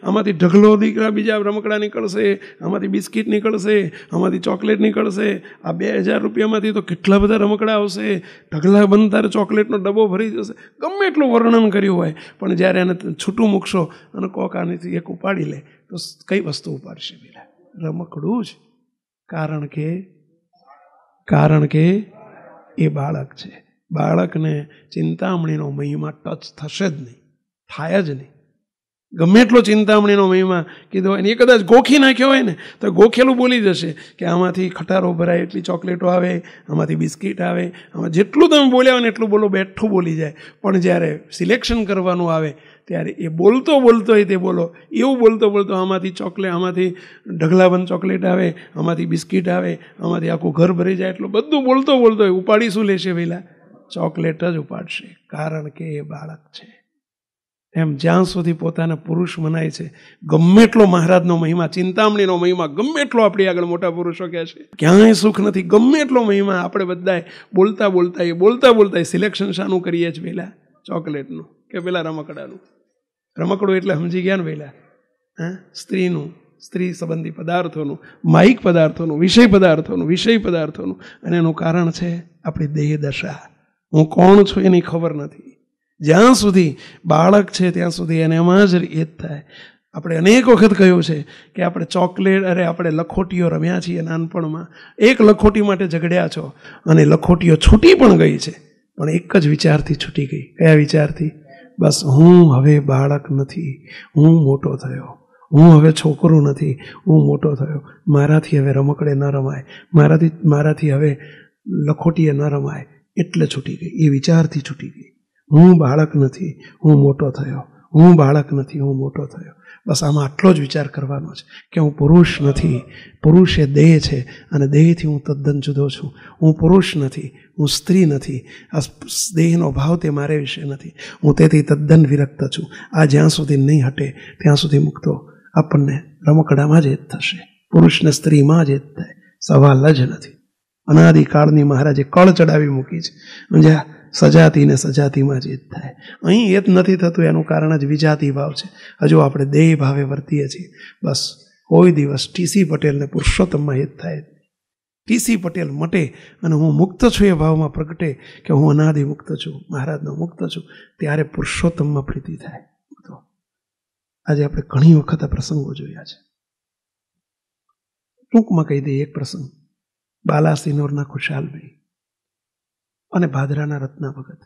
આમાંથી ઢગલો દીકરા બીજા રમકડા નીકળશે આમાંથી બિસ્કિટ નીકળશે આમાંથી ચોકલેટ નીકળશે આ બે હજાર રૂપિયામાંથી તો કેટલા બધા રમકડા આવશે ઢગલા બનતા ચોકલેટનો ડબ્બો ભરી જશે ગમે એટલું વર્ણન કર્યું હોય પણ જ્યારે એને છૂટું મૂકશો અને કોક આનેથી એક ઉપાડી લે તો કઈ વસ્તુ ઉપાડશે બીજા રમકડું જ કારણ કે કારણ કે એ બાળક છે બાળકને ચિંતામણીનો મહિમા ટચ થશે જ નહીં થાય જ નહીં ગમે એટલો ચિંતામણીનો મહિમા કીધો હોય ને એ કદાચ ગોખી નાખ્યો હોય ને તો ગોખેલું બોલી જશે કે આમાંથી ખટારો ભરાય એટલી ચોકલેટો આવે આમાંથી બિસ્કિટ આવે આમાં જેટલું તમે બોલ્યા હોય ને એટલું બોલો બેઠું બોલી જાય પણ જ્યારે સિલેક્શન કરવાનું આવે ત્યારે એ બોલતો બોલતો હોય તે બોલો એવું બોલતો બોલતો આમાંથી ચોકલેટ આમાંથી ઢગલાબંધ ચોકલેટ આવે આમાંથી બિસ્કિટ આવે આમાંથી આખું ઘર ભરી જાય એટલું બધું બોલતો બોલતો હોય ઉપાડી શું લેશે પહેલાં ચોકલેટ જ ઉપાડશે કારણ કે એ બાળક છે એમ જ્યાં સુધી પોતાના પુરુષ મનાય છે ગમે એટલો મહારાજનો મહિમા ચિંતામણીનો મહિમા ગમે એટલો આપણી આગળ મોટા પુરુષો કહે છે ક્યાંય સુખ નથી ગમે એટલો મહિમા આપણે બધાએ બોલતા બોલતા એ બોલતા બોલતા સિલેક્શન શાનું કરીએ છીએ પહેલાં ચોકલેટનું કે પેલા રમકડાનું રમકડું એટલે સમજી ગયા ને પહેલાં હા સ્ત્રીનું સ્ત્રી સંબંધી પદાર્થોનું માહિક પદાર્થોનું વિષય પદાર્થોનું વિષય પદાર્થોનું અને એનું કારણ છે આપણી દેહ દશા હું કોણ છું એની ખબર નથી જ્યાં સુધી બાળક છે ત્યાં સુધી એને એમાં જ એ થાય આપણે અનેક વખત કહ્યું છે કે આપણે ચોકલેટ અરે આપણે લખોટીઓ રમ્યા છીએ નાનપણમાં એક લખોટી માટે ઝઘડ્યા છો અને લખોટીઓ છૂટી પણ ગઈ છે પણ એક જ વિચારથી છૂટી ગઈ કયા વિચારથી બસ હું હવે બાળક નથી હું મોટો થયો હું હવે છોકરો નથી હું મોટો થયો મારાથી હવે રમકડે ન રમાય મારાથી મારાથી હવે લખોટીએ ન રમાય એટલે છૂટી ગઈ એ વિચારથી છૂટી ગઈ હું બાળક નથી હું મોટો થયો હું બાળક નથી હું મોટો થયો બસ આમાં આટલો જ વિચાર કરવાનો છે કે હું પુરુષ નથી પુરુષ એ દેહ છે અને દેહથી હું તદ્દન જુદો છું હું પુરુષ નથી હું સ્ત્રી નથી આ દેહનો ભાવ તે મારે વિશે નથી હું તેથી તદ્દન વિરક્ત છું આ જ્યાં સુધી નહીં હટે ત્યાં સુધી મૂકતો આપણને રમકડામાં જ એ થશે પુરુષને સ્ત્રીમાં જ એ થાય સવાલ જ નથી અનાદિકાળની મહારાજે કળ ચડાવી મૂકી છે જ્યાં સજાતી ને સજાતીમાં જ થાય અહીં એ જ નથી થતું એનું કારણ જ વિજાતી ભાવ છે હજુ આપણે દેહ ભાવે વર્તીએ છીએ બસ કોઈ દિવસ ટીસી પટેલને પુરુષોત્તમમાં હિત થાય ટીસી પટેલ મટે અને હું મુક્ત છું એ ભાવમાં પ્રગટે કે હું અનાદિ મુક્ત છું મહારાજનો મુક્ત છું ત્યારે પુરુષોત્તમમાં પ્રીતિ થાય તો આજે આપણે ઘણી વખત આ પ્રસંગો જોયા છે ટૂંકમાં કહી દઈએ એક પ્રસંગ બાલાસિનોરના ખુશાલભાઈ અને ભાદરાના રત્ના ભગત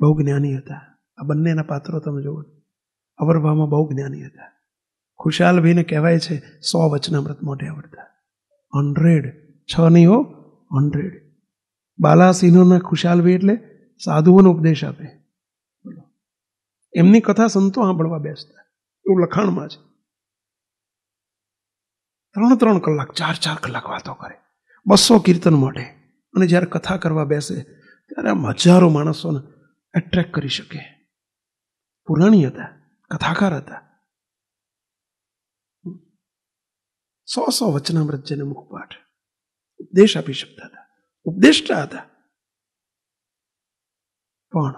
બહુ જ્ઞાની હતા આ બંનેના પાત્રો તમે જુઓ અવરભામાં બહુ જ્ઞાની હતા ખુશાલભાઈને કહેવાય છે સો વચનામૃત મોઢે આવડતા હંડ્રેડ છ નહીં હો હંડ્રેડ બાલાસિંહોના ખુશાલભાઈ એટલે સાધુઓનો ઉપદેશ આપે એમની કથા સંતો સાંભળવા બેસતા એવું લખાણમાં છે રાત્રે 3 કલાક 4-4 કલાક વાતો કરે 200 કીર્તન મોડે અને જર કથા કરવા બેસે કે આ મhzારો માણસોને એટ્રેક કરી શકે પુરાણી હતા કથાકાર હતા સો સો વચનામૃત જેનો મુખ્ય પાઠ ઉદેશાפיષડ હતા ઉપદેશક હતા પણ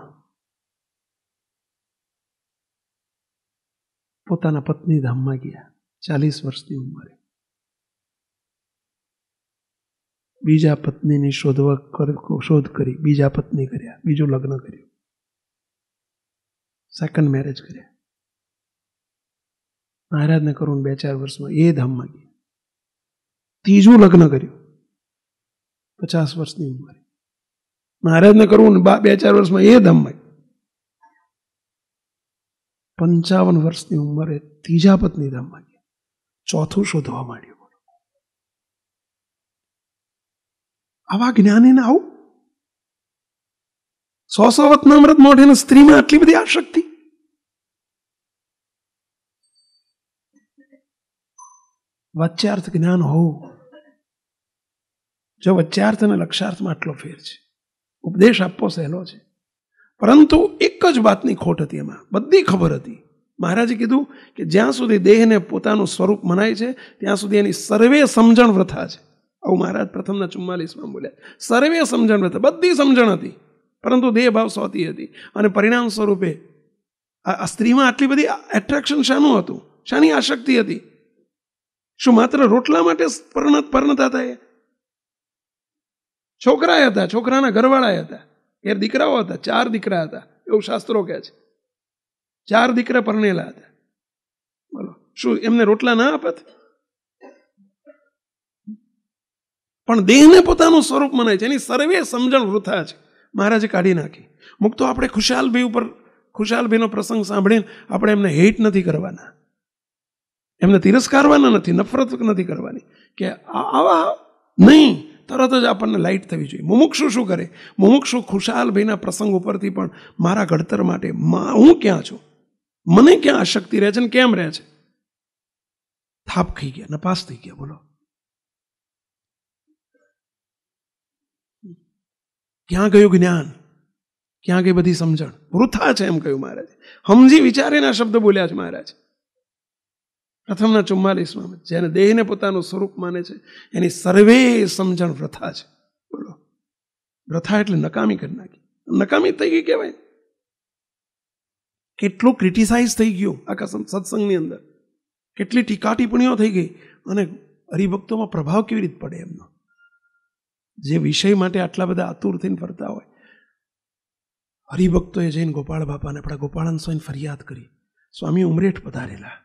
પોતાના પત્ની ધમ્માગીયા 40 વર્ષની ઉંમર બીજા પત્નીની શોધવા શોધ કરી બીજા પત્ની કર્યા બીજું લગ્ન કર્યું સેકન્ડ મેરેજ કર્યા મહારાજને કરું બે ચાર વર્ષમાં એ ધામમાં ગયા ત્રીજું લગ્ન કર્યું પચાસ વર્ષની ઉંમરે મહારાજને કરવું બે ચાર વર્ષમાં એ ધામમાં પંચાવન વર્ષની ઉંમરે ત્રીજા પત્ની ધામમાં ગયા ચોથું શોધવા માંડ્યું આવા જ્ઞાન એને આવું સો સો વતના અમૃત મોઢે સ્ત્રીમાં આટલી બધી આશક્તિ વચ્ચાર્થ જ્ઞાન હોવું જો વચ્ચાર્થ અને લક્ષાર્થમાં આટલો ફેર છે ઉપદેશ આપવો સહેલો છે પરંતુ એક જ વાતની ખોટ હતી એમાં બધી ખબર હતી મહારાજે કીધું કે જ્યાં સુધી દેહને પોતાનું સ્વરૂપ મનાય છે ત્યાં સુધી એની સર્વે સમજણ વ્રથા છે આવું મહારાજ પ્રથમના ચુમ્માલીસમાં બોલ્યા સર્વે સમજણ હતા બધી સમજણ હતી પરંતુ દેહભાવ સોતી હતી અને પરિણામ સ્વરૂપે આ સ્ત્રીમાં આટલી બધી એટ્રેક્શન શાનું હતું શાની આશક્તિ હતી શું માત્ર રોટલા માટે પરણત પરણતા હતા એ છોકરા હતા છોકરાના ઘરવાળા હતા ઘેર દીકરાઓ હતા ચાર દીકરા હતા એવું શાસ્ત્રો કહે છે ચાર દીકરા પરણેલા હતા બોલો શું એમને રોટલા ના આપત પણ દેહને પોતાનું સ્વરૂપ મનાય છે એની સર્વે સમજણ વૃથા છે મહારાજે કાઢી નાખી મુક આપણે ખુશાલભાઈ ઉપર ખુશાલભાઈનો પ્રસંગ સાંભળીને આપણે એમને હેટ નથી કરવાના એમને તિરસ્કારવાના નથી નફરત નથી કરવાની કે આવા નહીં તરત જ આપણને લાઇટ થવી જોઈએ મુમુક્ષુ શું કરે મુમુક્ષુ ખુશાલભાઈના પ્રસંગ ઉપરથી પણ મારા ઘડતર માટે હું ક્યાં છું મને ક્યાં આશક્તિ રહે છે ને કેમ રહે છે થાપ ખાઈ ગયા નપાસ થઈ ગયા બોલો ક્યાં ગયું જ્ઞાન ક્યાં ગઈ બધી સમજણ વૃથા છે એમ કહ્યું મહારાજ હમજી વિચારેના શબ્દ બોલ્યા છે મહારાજ પ્રથમના ચુમ્માલીસમાં જેને દેહને પોતાનું સ્વરૂપ માને છે એની સર્વે સમજણ વ્રથા છે બોલો વ્રથા એટલે નકામી કરી નાખી નકામી થઈ ગઈ કહેવાય કેટલું ક્રિટિસાઇઝ થઈ ગયું આખા સત્સંગની અંદર કેટલી ટીકા ટિપ્પણીઓ થઈ ગઈ અને હરિભક્તોમાં પ્રભાવ કેવી રીતે પડે એમનો જે વિષય માટે આટલા બધા આતુર થઈને ફરતા હોય હરિભક્તોએ જઈને ગોપાળ બાપાને આપણા ગોપાળન સ્વાઈને ફરિયાદ કરી સ્વામી ઉમરેઠ પધારેલા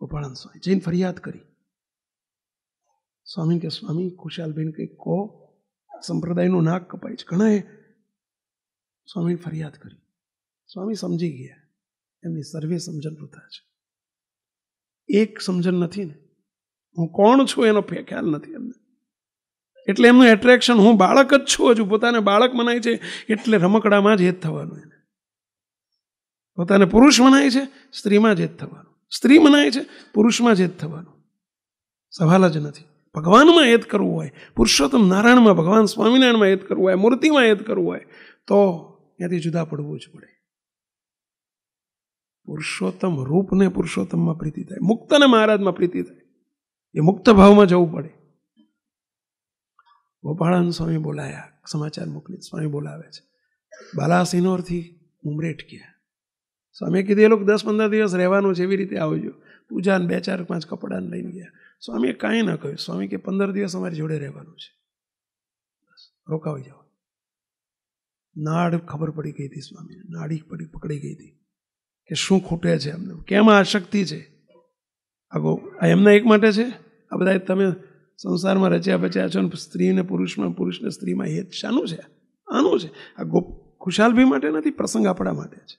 ગોપાળન સ્વામી જઈને ફરિયાદ કરી સ્વામી કે સ્વામી ખુશાલબેન કંઈક કહો સંપ્રદાયનું નાક કપાય છે ઘણાએ સ્વામીને ફરિયાદ કરી સ્વામી સમજી ગયા એમની સર્વે સમજણ વૃથા છે એક સમજણ નથી ને હું કોણ છું એનો ખ્યાલ નથી એમને એટલે એમનું એટ્રેક્શન હું બાળક જ છું હજુ પોતાને બાળક મનાય છે એટલે રમકડામાં જ હેત થવાનું એને પોતાને પુરુષ મનાય છે સ્ત્રીમાં જ હેત થવાનું સ્ત્રી મનાય છે પુરુષમાં જ હેત થવાનું સવાલ જ નથી ભગવાનમાં હેત કરવું હોય પુરુષોત્તમ નારાયણમાં ભગવાન સ્વામિનારાયણમાં હેત કરવું હોય મૂર્તિમાં હેત કરવું હોય તો ત્યાંથી જુદા પડવું જ પડે પુરુષોત્તમ રૂપને પુરુષોત્તમમાં પ્રીતિ થાય મુક્તને મહારાજમાં પ્રીતિ થાય એ મુક્ત ભાવમાં જવું પડે ગોપાળાનંદ સ્વામી બોલાયા સમાચાર મોકલી સ્વામી બોલાવે છે બાલાસિનોરથી ઉમરેઠ ગયા સ્વામીએ કીધું એ લોકો દસ પંદર દિવસ રહેવાનું છે એવી રીતે આવજો પૂજાને બે ચાર પાંચ કપડાને લઈને ગયા સ્વામીએ કાંઈ ન કહ્યું સ્વામી કે પંદર દિવસ અમારી જોડે રહેવાનું છે રોકાવી જાઓ નાડ ખબર પડી ગઈ હતી સ્વામીને નાડી પડી પકડી ગઈ હતી કે શું ખૂટે છે અમને કેમ આ શક્તિ છે આગો આ એમના એક માટે છે આ બધા તમે સંસારમાં રચ્યા બચ્યા છો ને સ્ત્રીને પુરુષમાં પુરુષને સ્ત્રીમાં હેત શાનું છે આનું છે આ ગોપ ખુશાલભી માટે નથી પ્રસંગ આપણા માટે છે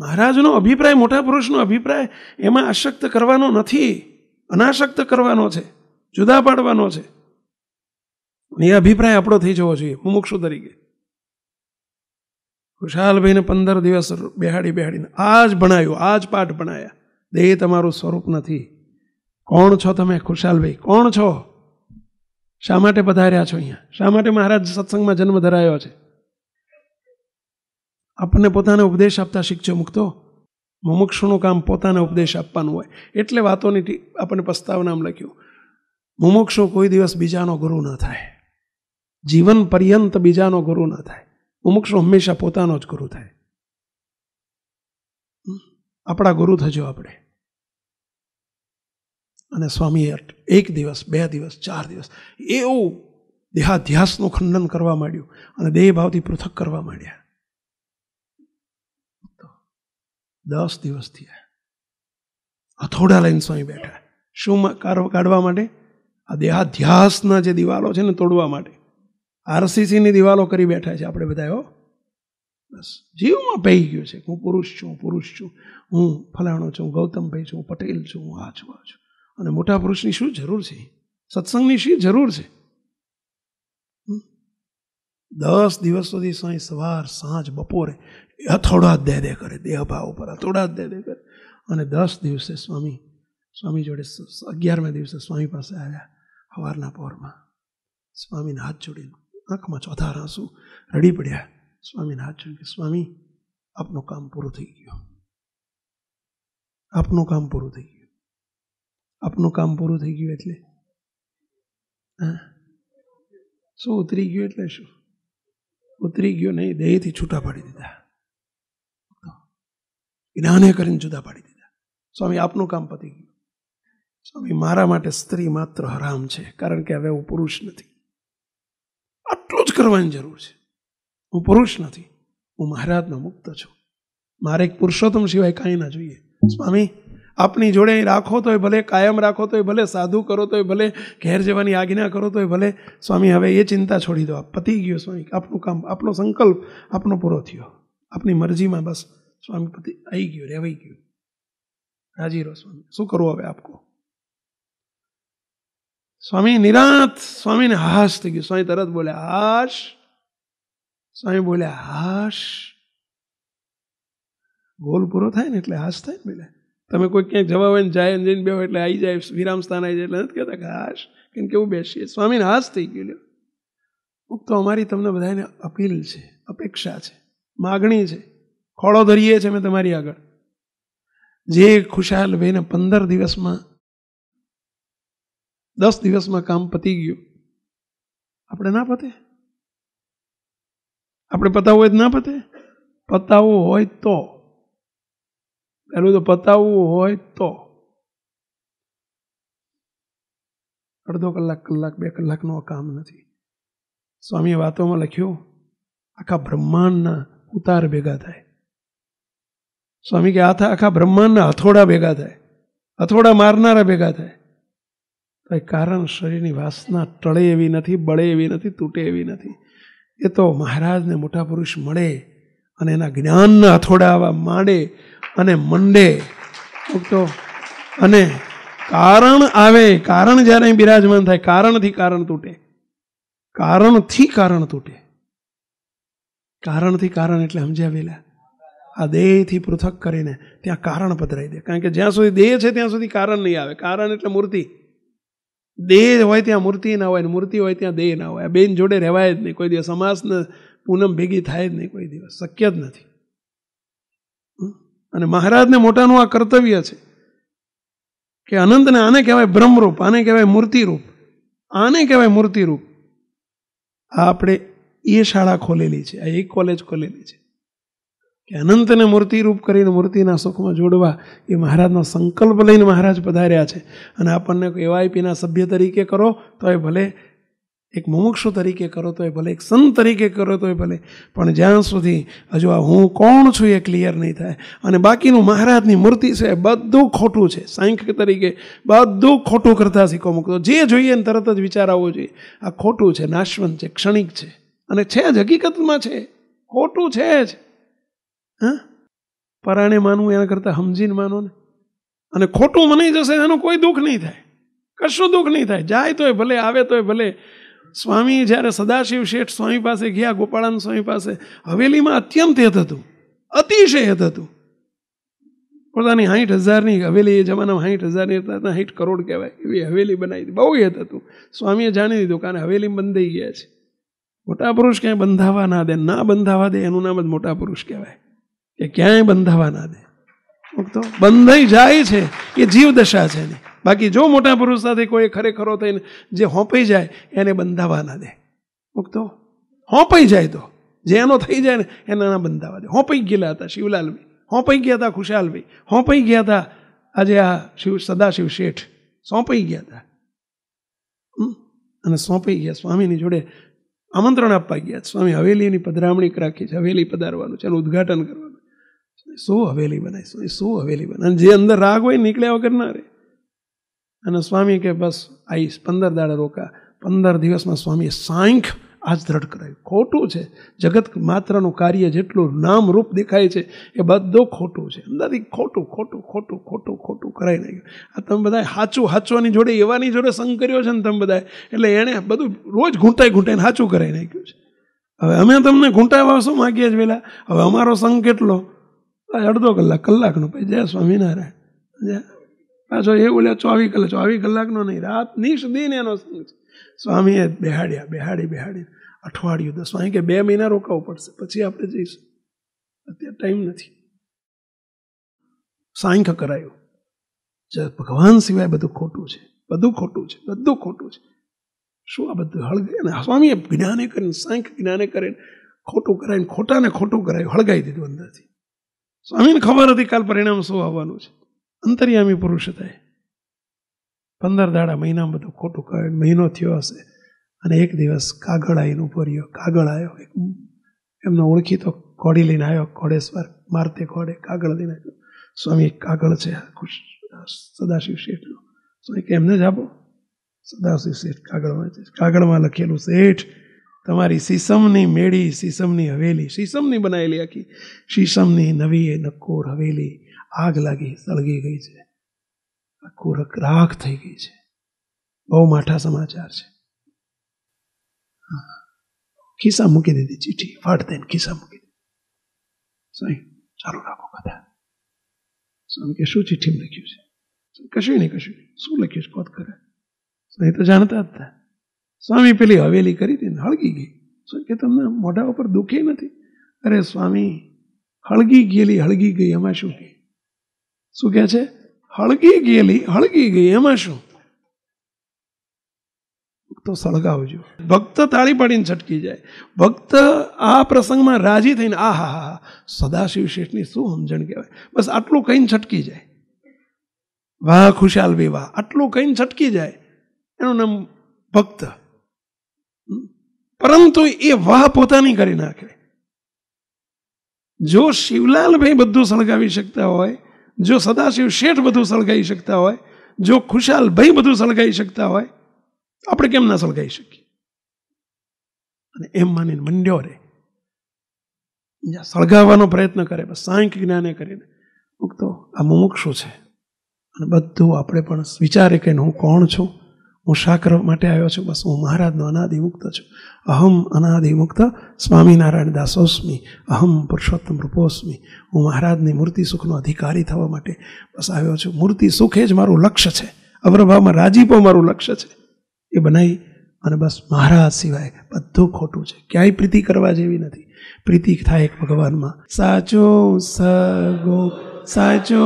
મહારાજનો અભિપ્રાય મોટા પુરુષનો અભિપ્રાય એમાં અશક્ત કરવાનો નથી અનાશક્ત કરવાનો છે જુદા પાડવાનો છે એ અભિપ્રાય આપણો થઈ જવો જોઈએ મુમુક્ષુ તરીકે ખુશાલભાઈને પંદર દિવસ બેહાડી બેહાડીને આ જ ભણાયું આ જ પાઠ ભણાયા દેહ તમારું સ્વરૂપ નથી કોણ છો તમે ખુશાલભાઈ કોણ છો શા માટે પધાર્યા છો અહીંયા શા માટે મહારાજ સત્સંગમાં જન્મ ધરાયો છે આપણને પોતાને ઉપદેશ આપતા શિક્ષો મૂકતો મુમુક્ષુનું કામ પોતાને ઉપદેશ આપવાનું હોય એટલે વાતોની આપણને પસ્તાવનામ લખ્યું મુમુક્ષુ કોઈ દિવસ બીજાનો ગુરુ ન થાય જીવન પર્યંત બીજાનો ગુરુ ન થાય મુમુક્ષુ હંમેશા પોતાનો જ ગુરુ થાય આપણા ગુરુ થજો આપણે અને સ્વામીએ એક દિવસ બે દિવસ ચાર દિવસ એવું દેહાધ્યાસનું ખંડન કરવા માંડ્યું અને દેહભાવથી પૃથક કરવા માંડ્યા દસ દિવસ થયા હથોડા લઈને સ્વામી બેઠા શું કાઢવા માટે આ દેહાધ્યાસના જે દિવાલો છે ને તોડવા માટે આરસીસીની દિવાલો કરી બેઠા છે આપણે બધા એવો બસ જીવમાં પહી ગયો છે હું પુરુષ છું પુરુષ છું હું ફલાણો છું ગૌતમભાઈ છું પટેલ છું હું આ છું આ છું અને મોટા પુરુષની શું જરૂર છે સત્સંગની શી જરૂર છે દસ દિવસ સુધી સાંજ સવાર સાંજ બપોરે અથોડા જ દે દે કરે દેહભાવ ઉપર અથોડા જ દે દે કરે અને દસ દિવસે સ્વામી સ્વામી જોડે અગિયારમે દિવસે સ્વામી પાસે આવ્યા સવારના પહોરમાં સ્વામીને હાથ જોડીને આંખમાં ચોથા આંસુ રડી પડ્યા સ્વામીને હાથ જોડી સ્વામી આપનું કામ પૂરું થઈ ગયું આપનું કામ પૂરું થઈ ગયું આપનું કામ પૂરું થઈ ગયું એટલે હા શું ઉતરી ગયું એટલે શું ઉતરી ગયો નહીં દેહથી છૂટા પાડી દીધા જ્ઞાને કરીને જુદા પાડી દીધા સ્વામી આપનું કામ પતી ગયું સ્વામી મારા માટે સ્ત્રી માત્ર હરામ છે કારણ કે હવે હું પુરુષ નથી આટલું જ કરવાની જરૂર છે હું પુરુષ નથી હું મહારાજનો મુક્ત છું મારે એક પુરુષોત્તમ સિવાય કાંઈ ના જોઈએ સ્વામી આપની જોડે રાખો તોય ભલે કાયમ રાખો તોય ભલે સાધુ કરો તોય ભલે ઘેર જવાની આજ્ઞા કરો તોય ભલે સ્વામી હવે એ ચિંતા છોડી દો આપ પતી ગયો સ્વામી આપનું કામ આપનો સંકલ્પ આપનો પૂરો થયો આપની મરજીમાં બસ સ્વામી પતિ આવી ગયો રહેવાઈ ગયું રાજી રહો સ્વામી શું કરવું હવે આપકો સ્વામી નિરાંત સ્વામીને હાશ થઈ ગયું સ્વામી તરત બોલ્યા હાશ સ્વામી બોલ્યા હાશ ગોલ પૂરો થાય ને એટલે હાશ થાય ને બોલે તમે કોઈ ક્યાંક જવા હોય ને જાય જઈને બેહો એટલે આવી જાય વિરામ સ્થાન આવી જાય એટલે નથી કહેતા કે હાશ કેમ કેવું બેસીએ સ્વામીને હાશ થઈ ગયું હું તો અમારી તમને બધાને અપીલ છે અપેક્ષા છે માગણી છે ખોળો ધરીએ છે મેં તમારી આગળ જે ખુશાલ ભાઈને પંદર દિવસમાં દસ દિવસમાં કામ પતી ગયું આપણે ના પતે આપણે પતાવવું હોય તો ના પતે પતાવવું હોય તો એનું તો પતાવવું હોય તો અડધો કલાક કલાક બે કલાકનું આ કામ નથી સ્વામીએ વાતોમાં લખ્યું આખા બ્રહ્માંડના ઉતાર ભેગા થાય સ્વામી કે આ થાય આખા બ્રહ્માંડના હથોડા ભેગા થાય હથોડા મારનારા ભેગા થાય તો એ કારણ શરીરની વાસના ટળે એવી નથી બળે એવી નથી તૂટે એવી નથી એ તો મહારાજને મોટા પુરુષ મળે અને એના જ્ઞાનના હથોડા આવા માંડે અને મંડે તો અને કારણ આવે કારણ જ્યારે બિરાજમાન થાય કારણથી કારણ તૂટે કારણથી કારણ તૂટે કારણથી કારણ એટલે સમજ્યા સમજાવેલા આ દેહથી પૃથક કરીને ત્યાં કારણ પધરાઈ દે કારણ કે જ્યાં સુધી દેહ છે ત્યાં સુધી કારણ નહીં આવે કારણ એટલે મૂર્તિ દેહ હોય ત્યાં મૂર્તિ ના હોય મૂર્તિ હોય ત્યાં દેહ ના હોય બેન જોડે રહેવાય જ નહીં કોઈ દિવસ સમાસને પૂનમ ભેગી થાય જ નહીં કોઈ દિવસ શક્ય જ નથી અને મહારાજને મોટાનું આ કર્તવ્ય છે કે અનંતને આને કહેવાય બ્રહ્મરૂપ આને કહેવાય મૂર્તિરૂપ આને કહેવાય મૂર્તિરૂપ આ આપણે એ શાળા ખોલેલી છે આ એક કોલેજ ખોલેલી છે કે અનંતને મૂર્તિરૂપ કરીને મૂર્તિના સુખમાં જોડવા એ મહારાજનો સંકલ્પ લઈને મહારાજ પધાર્યા છે અને આપણને એવાયપીના સભ્ય તરીકે કરો તો એ ભલે એક મુમુક્ષુ તરીકે કરો તો એ ભલે એક સંત તરીકે કરો તો એ ભલે પણ જ્યાં સુધી હજુ આ હું કોણ છું એ ક્લિયર નહીં થાય અને બાકીનું મહારાજની મૂર્તિ છે બધું ખોટું છે સાંખ્ય તરીકે બધું ખોટું કરતા શીખો મૂકતો જે જોઈએ ને તરત જ વિચાર આવવો જોઈએ આ ખોટું છે નાશવંત છે ક્ષણિક છે અને છે જ હકીકતમાં છે ખોટું છે જ હા પરાણે માનવું એના કરતાં સમજીને માનો ને અને ખોટું મનાઈ જશે એનું કોઈ દુઃખ નહીં થાય કશું દુઃખ નહીં થાય જાય તોય ભલે આવે તોય ભલે સ્વામી જ્યારે સદાશિવ શેઠ સ્વામી પાસે ગયા ગોપાળાન સ્વામી પાસે હવેલીમાં અત્યંત હેત હતું અતિશય હેત હતું પોતાની સાઠ હજારની હવેલી એ જમાનામાં સાઠ હજારની હતા હાઠ કરોડ કહેવાય એવી હવેલી બનાવી હતી બહુ હેત હતું સ્વામીએ જાણી દીધું કારણ હવેલી બંધાઈ ગયા છે મોટા પુરુષ ક્યાંય બંધાવા ના દે ના બંધાવા દે એનું નામ જ મોટા પુરુષ કહેવાય કે ક્યાંય બંધાવા ના દે તો બંધાઈ જાય છે એ જીવદશા છે એની બાકી જો મોટા પુરુષ સાથે કોઈ ખરેખરો થઈને જે હોંપાઈ જાય એને બંધાવા ના દે મૂકતો હોંપાઈ જાય તો જે એનો થઈ જાય ને એને ના બંધાવા દે હોંપાઈ ગયેલા હતા શિવલાલભાઈ હોંપાઈ ગયા હતા ખુશાલભાઈ હોંપાઈ ગયા હતા આજે આ શિવ સદાશિવ શેઠ સોંપાઈ ગયા હતા અને સોંપાઈ ગયા સ્વામીની જોડે આમંત્રણ આપવા ગયા સ્વામી હવેલીની પધરામણી રાખી છે હવેલી પધારવાનું છે એનું ઉદઘાટન કરવાનું શું હવેલી બનાવીશું શું હવેલી બનાવે જે અંદર રાગ હોય નીકળ્યા વગર ના રહે અને સ્વામી કે બસ આવીશ પંદર દાડે રોકા પંદર દિવસમાં સ્વામીએ સાંખ આજ દ્રઢ કરાયું ખોટું છે જગત માત્રનું કાર્ય જેટલું નામરૂપ દેખાય છે એ બધું ખોટું છે અંદરથી ખોટું ખોટું ખોટું ખોટું ખોટું કરાઈ નાખ્યું આ તમે બધા સાચું હાચવાની જોડે એવાની જોડે સંગ કર્યો છે ને તમે બધા એટલે એણે બધું રોજ ઘૂંટાઈ ઘૂંટાઈને સાચું કરાઈ નાખ્યું છે હવે અમે તમને ઘૂંટાવા શું માગીએ છીએ પહેલાં હવે અમારો સંગ કેટલો અડધો કલાક કલાકનો ભાઈ જય સ્વામિનારાયણ જય પાછો એ બોલ્યા ચોવીસ કલાક ચોવીસ કલાકનો નહીં રાત નિશ દિન એનો સંગ છે સ્વામીએ બેહાડ્યા બેહાડી બેહાડી અઠવાડિયું તો સ્વામી કે બે મહિના રોકાવું પડશે પછી આપણે જઈશું અત્યારે ટાઈમ નથી સાંખ્ય કરાયું ભગવાન સિવાય બધું ખોટું છે બધું ખોટું છે બધું ખોટું છે શું આ બધું હળગે ને સ્વામીએ જ્ઞાને કરીને સાંખ જ્ઞાને કરીને ખોટું કરાવીને ખોટાને ખોટું કરાયું હળગાઈ દીધું અંદરથી સ્વામીને ખબર હતી કાલ પરિણામ શું આવવાનું છે અંતર્યામી પુરુષ થાય પંદર દાડા મહિનામાં બધું ખોટું કહે મહિનો થયો હશે અને એક દિવસ કાગળ આવીને ઉભો રહ્યો કાગળ આવ્યો એક એમનો તો ઘોડી લઈને આવ્યો ઘોડેશ્વર મારતે ઘોડે કાગળ લઈને આવ્યો સ્વામી કાગળ છે સદાશિવ શેઠનો સ્વામી કે એમને જ આપો સદાશિવ શેઠ કાગળમાં છે કાગળમાં લખેલું શેઠ તમારી સીસમની મેળી સીસમની હવેલી સીસમની બનાવેલી આખી સીસમની નવી એ નક્કોર હવેલી આગ લાગી સળગી ગઈ છે આખું રાખ થઈ ગઈ છે બહુ માઠા સમાચાર છે ખિસ્સા મૂકી દીધી ચીઠી ફાટ દઈને ખિસ્સા મૂકી દીધી સાહેબ ચાલુ રાખો કથા સ્વામી કે શું ચીઠી લખ્યું છે કશું નહીં કશું નહીં શું લખ્યું છે કોત કરે સ્વામી તો જાણતા જ હતા સ્વામી પેલી હવેલી કરી હતી ને હળગી ગઈ સ્વામી કે તમને મોઢા ઉપર દુખે નથી અરે સ્વામી હળગી ગયેલી હળગી ગઈ એમાં શું કે શું કહે છે હળગી ગયેલી હળગી ગઈ એમાં શું તો સળગાવજો ભક્ત તાળી પાડીને છટકી જાય ભક્ત આ પ્રસંગમાં રાજી થઈને આ હા હા સદાશિવ શેઠની શું સમજણ કહેવાય બસ આટલું કહીને છટકી જાય વાહ ખુશાલ બી વાહ આટલું કહીને છટકી જાય એનું નામ ભક્ત પરંતુ એ વાહ પોતાની કરી નાખે જો શિવલાલભાઈ બધું સળગાવી શકતા હોય જો સદાશિવ શેઠ બધું સળગાવી શકતા હોય જો ખુશાલ ભાઈ બધું સળગાવી શકતા હોય આપણે કેમ ના સળગાવી શકીએ અને એમ માની મંડ્યો રે સળગાવવાનો પ્રયત્ન કરે સાંખ્ય જ્ઞાને કરીને તો આ મુમુક્ષુ છે અને બધું આપણે પણ વિચારે કે હું કોણ છું હું શા કરવા માટે આવ્યો છું બસ હું મહારાજનો મુક્ત છું અહમ અનાદિમુક્ત સ્વામિનારાયણ દાસોસ્મી અહમ પુરુષોત્તમ રૂપોસ્મી હું મહારાજની મૂર્તિ સુખનો અધિકારી થવા માટે બસ આવ્યો છું મૂર્તિ સુખે જ મારું લક્ષ્ય છે અગ્રભાવમાં રાજીપો મારું લક્ષ્ય છે એ બનાવી અને બસ મહારાજ સિવાય બધું ખોટું છે ક્યાંય પ્રીતિ કરવા જેવી નથી પ્રીતિ થાય એક ભગવાનમાં સાચો સગો સાચો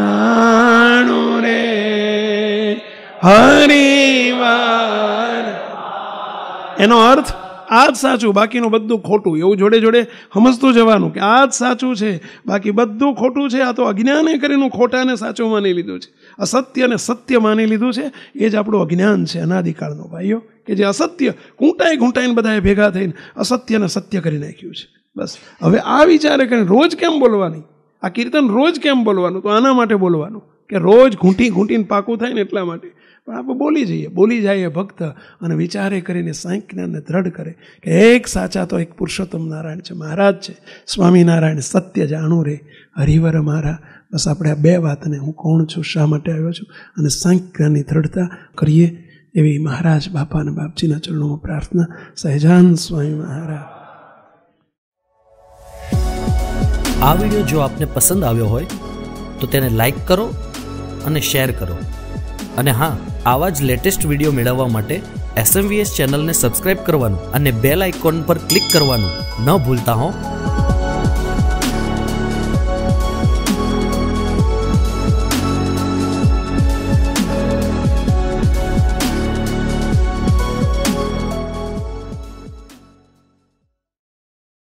નાણો રે હરિવા એનો અર્થ આ જ સાચું બાકીનું બધું ખોટું એવું જોડે જોડે સમજતું જવાનું કે આ જ સાચું છે બાકી બધું ખોટું છે આ તો અજ્ઞાને કરીને ખોટાને સાચું માની લીધું છે અસત્યને સત્ય માની લીધું છે એ જ આપણું અજ્ઞાન છે અનાદિકાળનું ભાઈઓ કે જે અસત્ય ઘૂંટાઈ ઘૂંટાઈને બધાએ ભેગા થઈને અસત્યને સત્ય કરી નાખ્યું છે બસ હવે આ વિચારે કરીને રોજ કેમ બોલવાની આ કીર્તન રોજ કેમ બોલવાનું તો આના માટે બોલવાનું કે રોજ ઘૂંટી ઘૂંટીને પાકું થાય ને એટલા માટે પણ આપણે બોલી જઈએ બોલી જઈએ ભક્ત અને વિચારે કરીને જ્ઞાનને દ્રઢ કરે કે એક સાચા તો એક પુરુષોત્તમ નારાયણ છે મહારાજ છે સ્વામિનારાયણ સત્ય જાણું રે હરિવર મારા બસ આપણે આ બે વાતને હું કોણ છું શા માટે આવ્યો છું અને જ્ઞાનની દ્રઢતા કરીએ એવી મહારાજ બાપા અને બાપજીના ચરણોમાં પ્રાર્થના સહેજાન સ્વામી મહારાજ આ વિડીયો જો આપને પસંદ આવ્યો હોય તો તેને લાઈક કરો અને શેર કરો અને હા આવા જ લેટેસ્ટ વિડીયો મેળવવા માટે એસએમવીએસ ચેનલને સબસ્ક્રાઇબ કરવાનું અને બેલ આઇકોન પર ક્લિક કરવાનું ન ભૂલતા હોં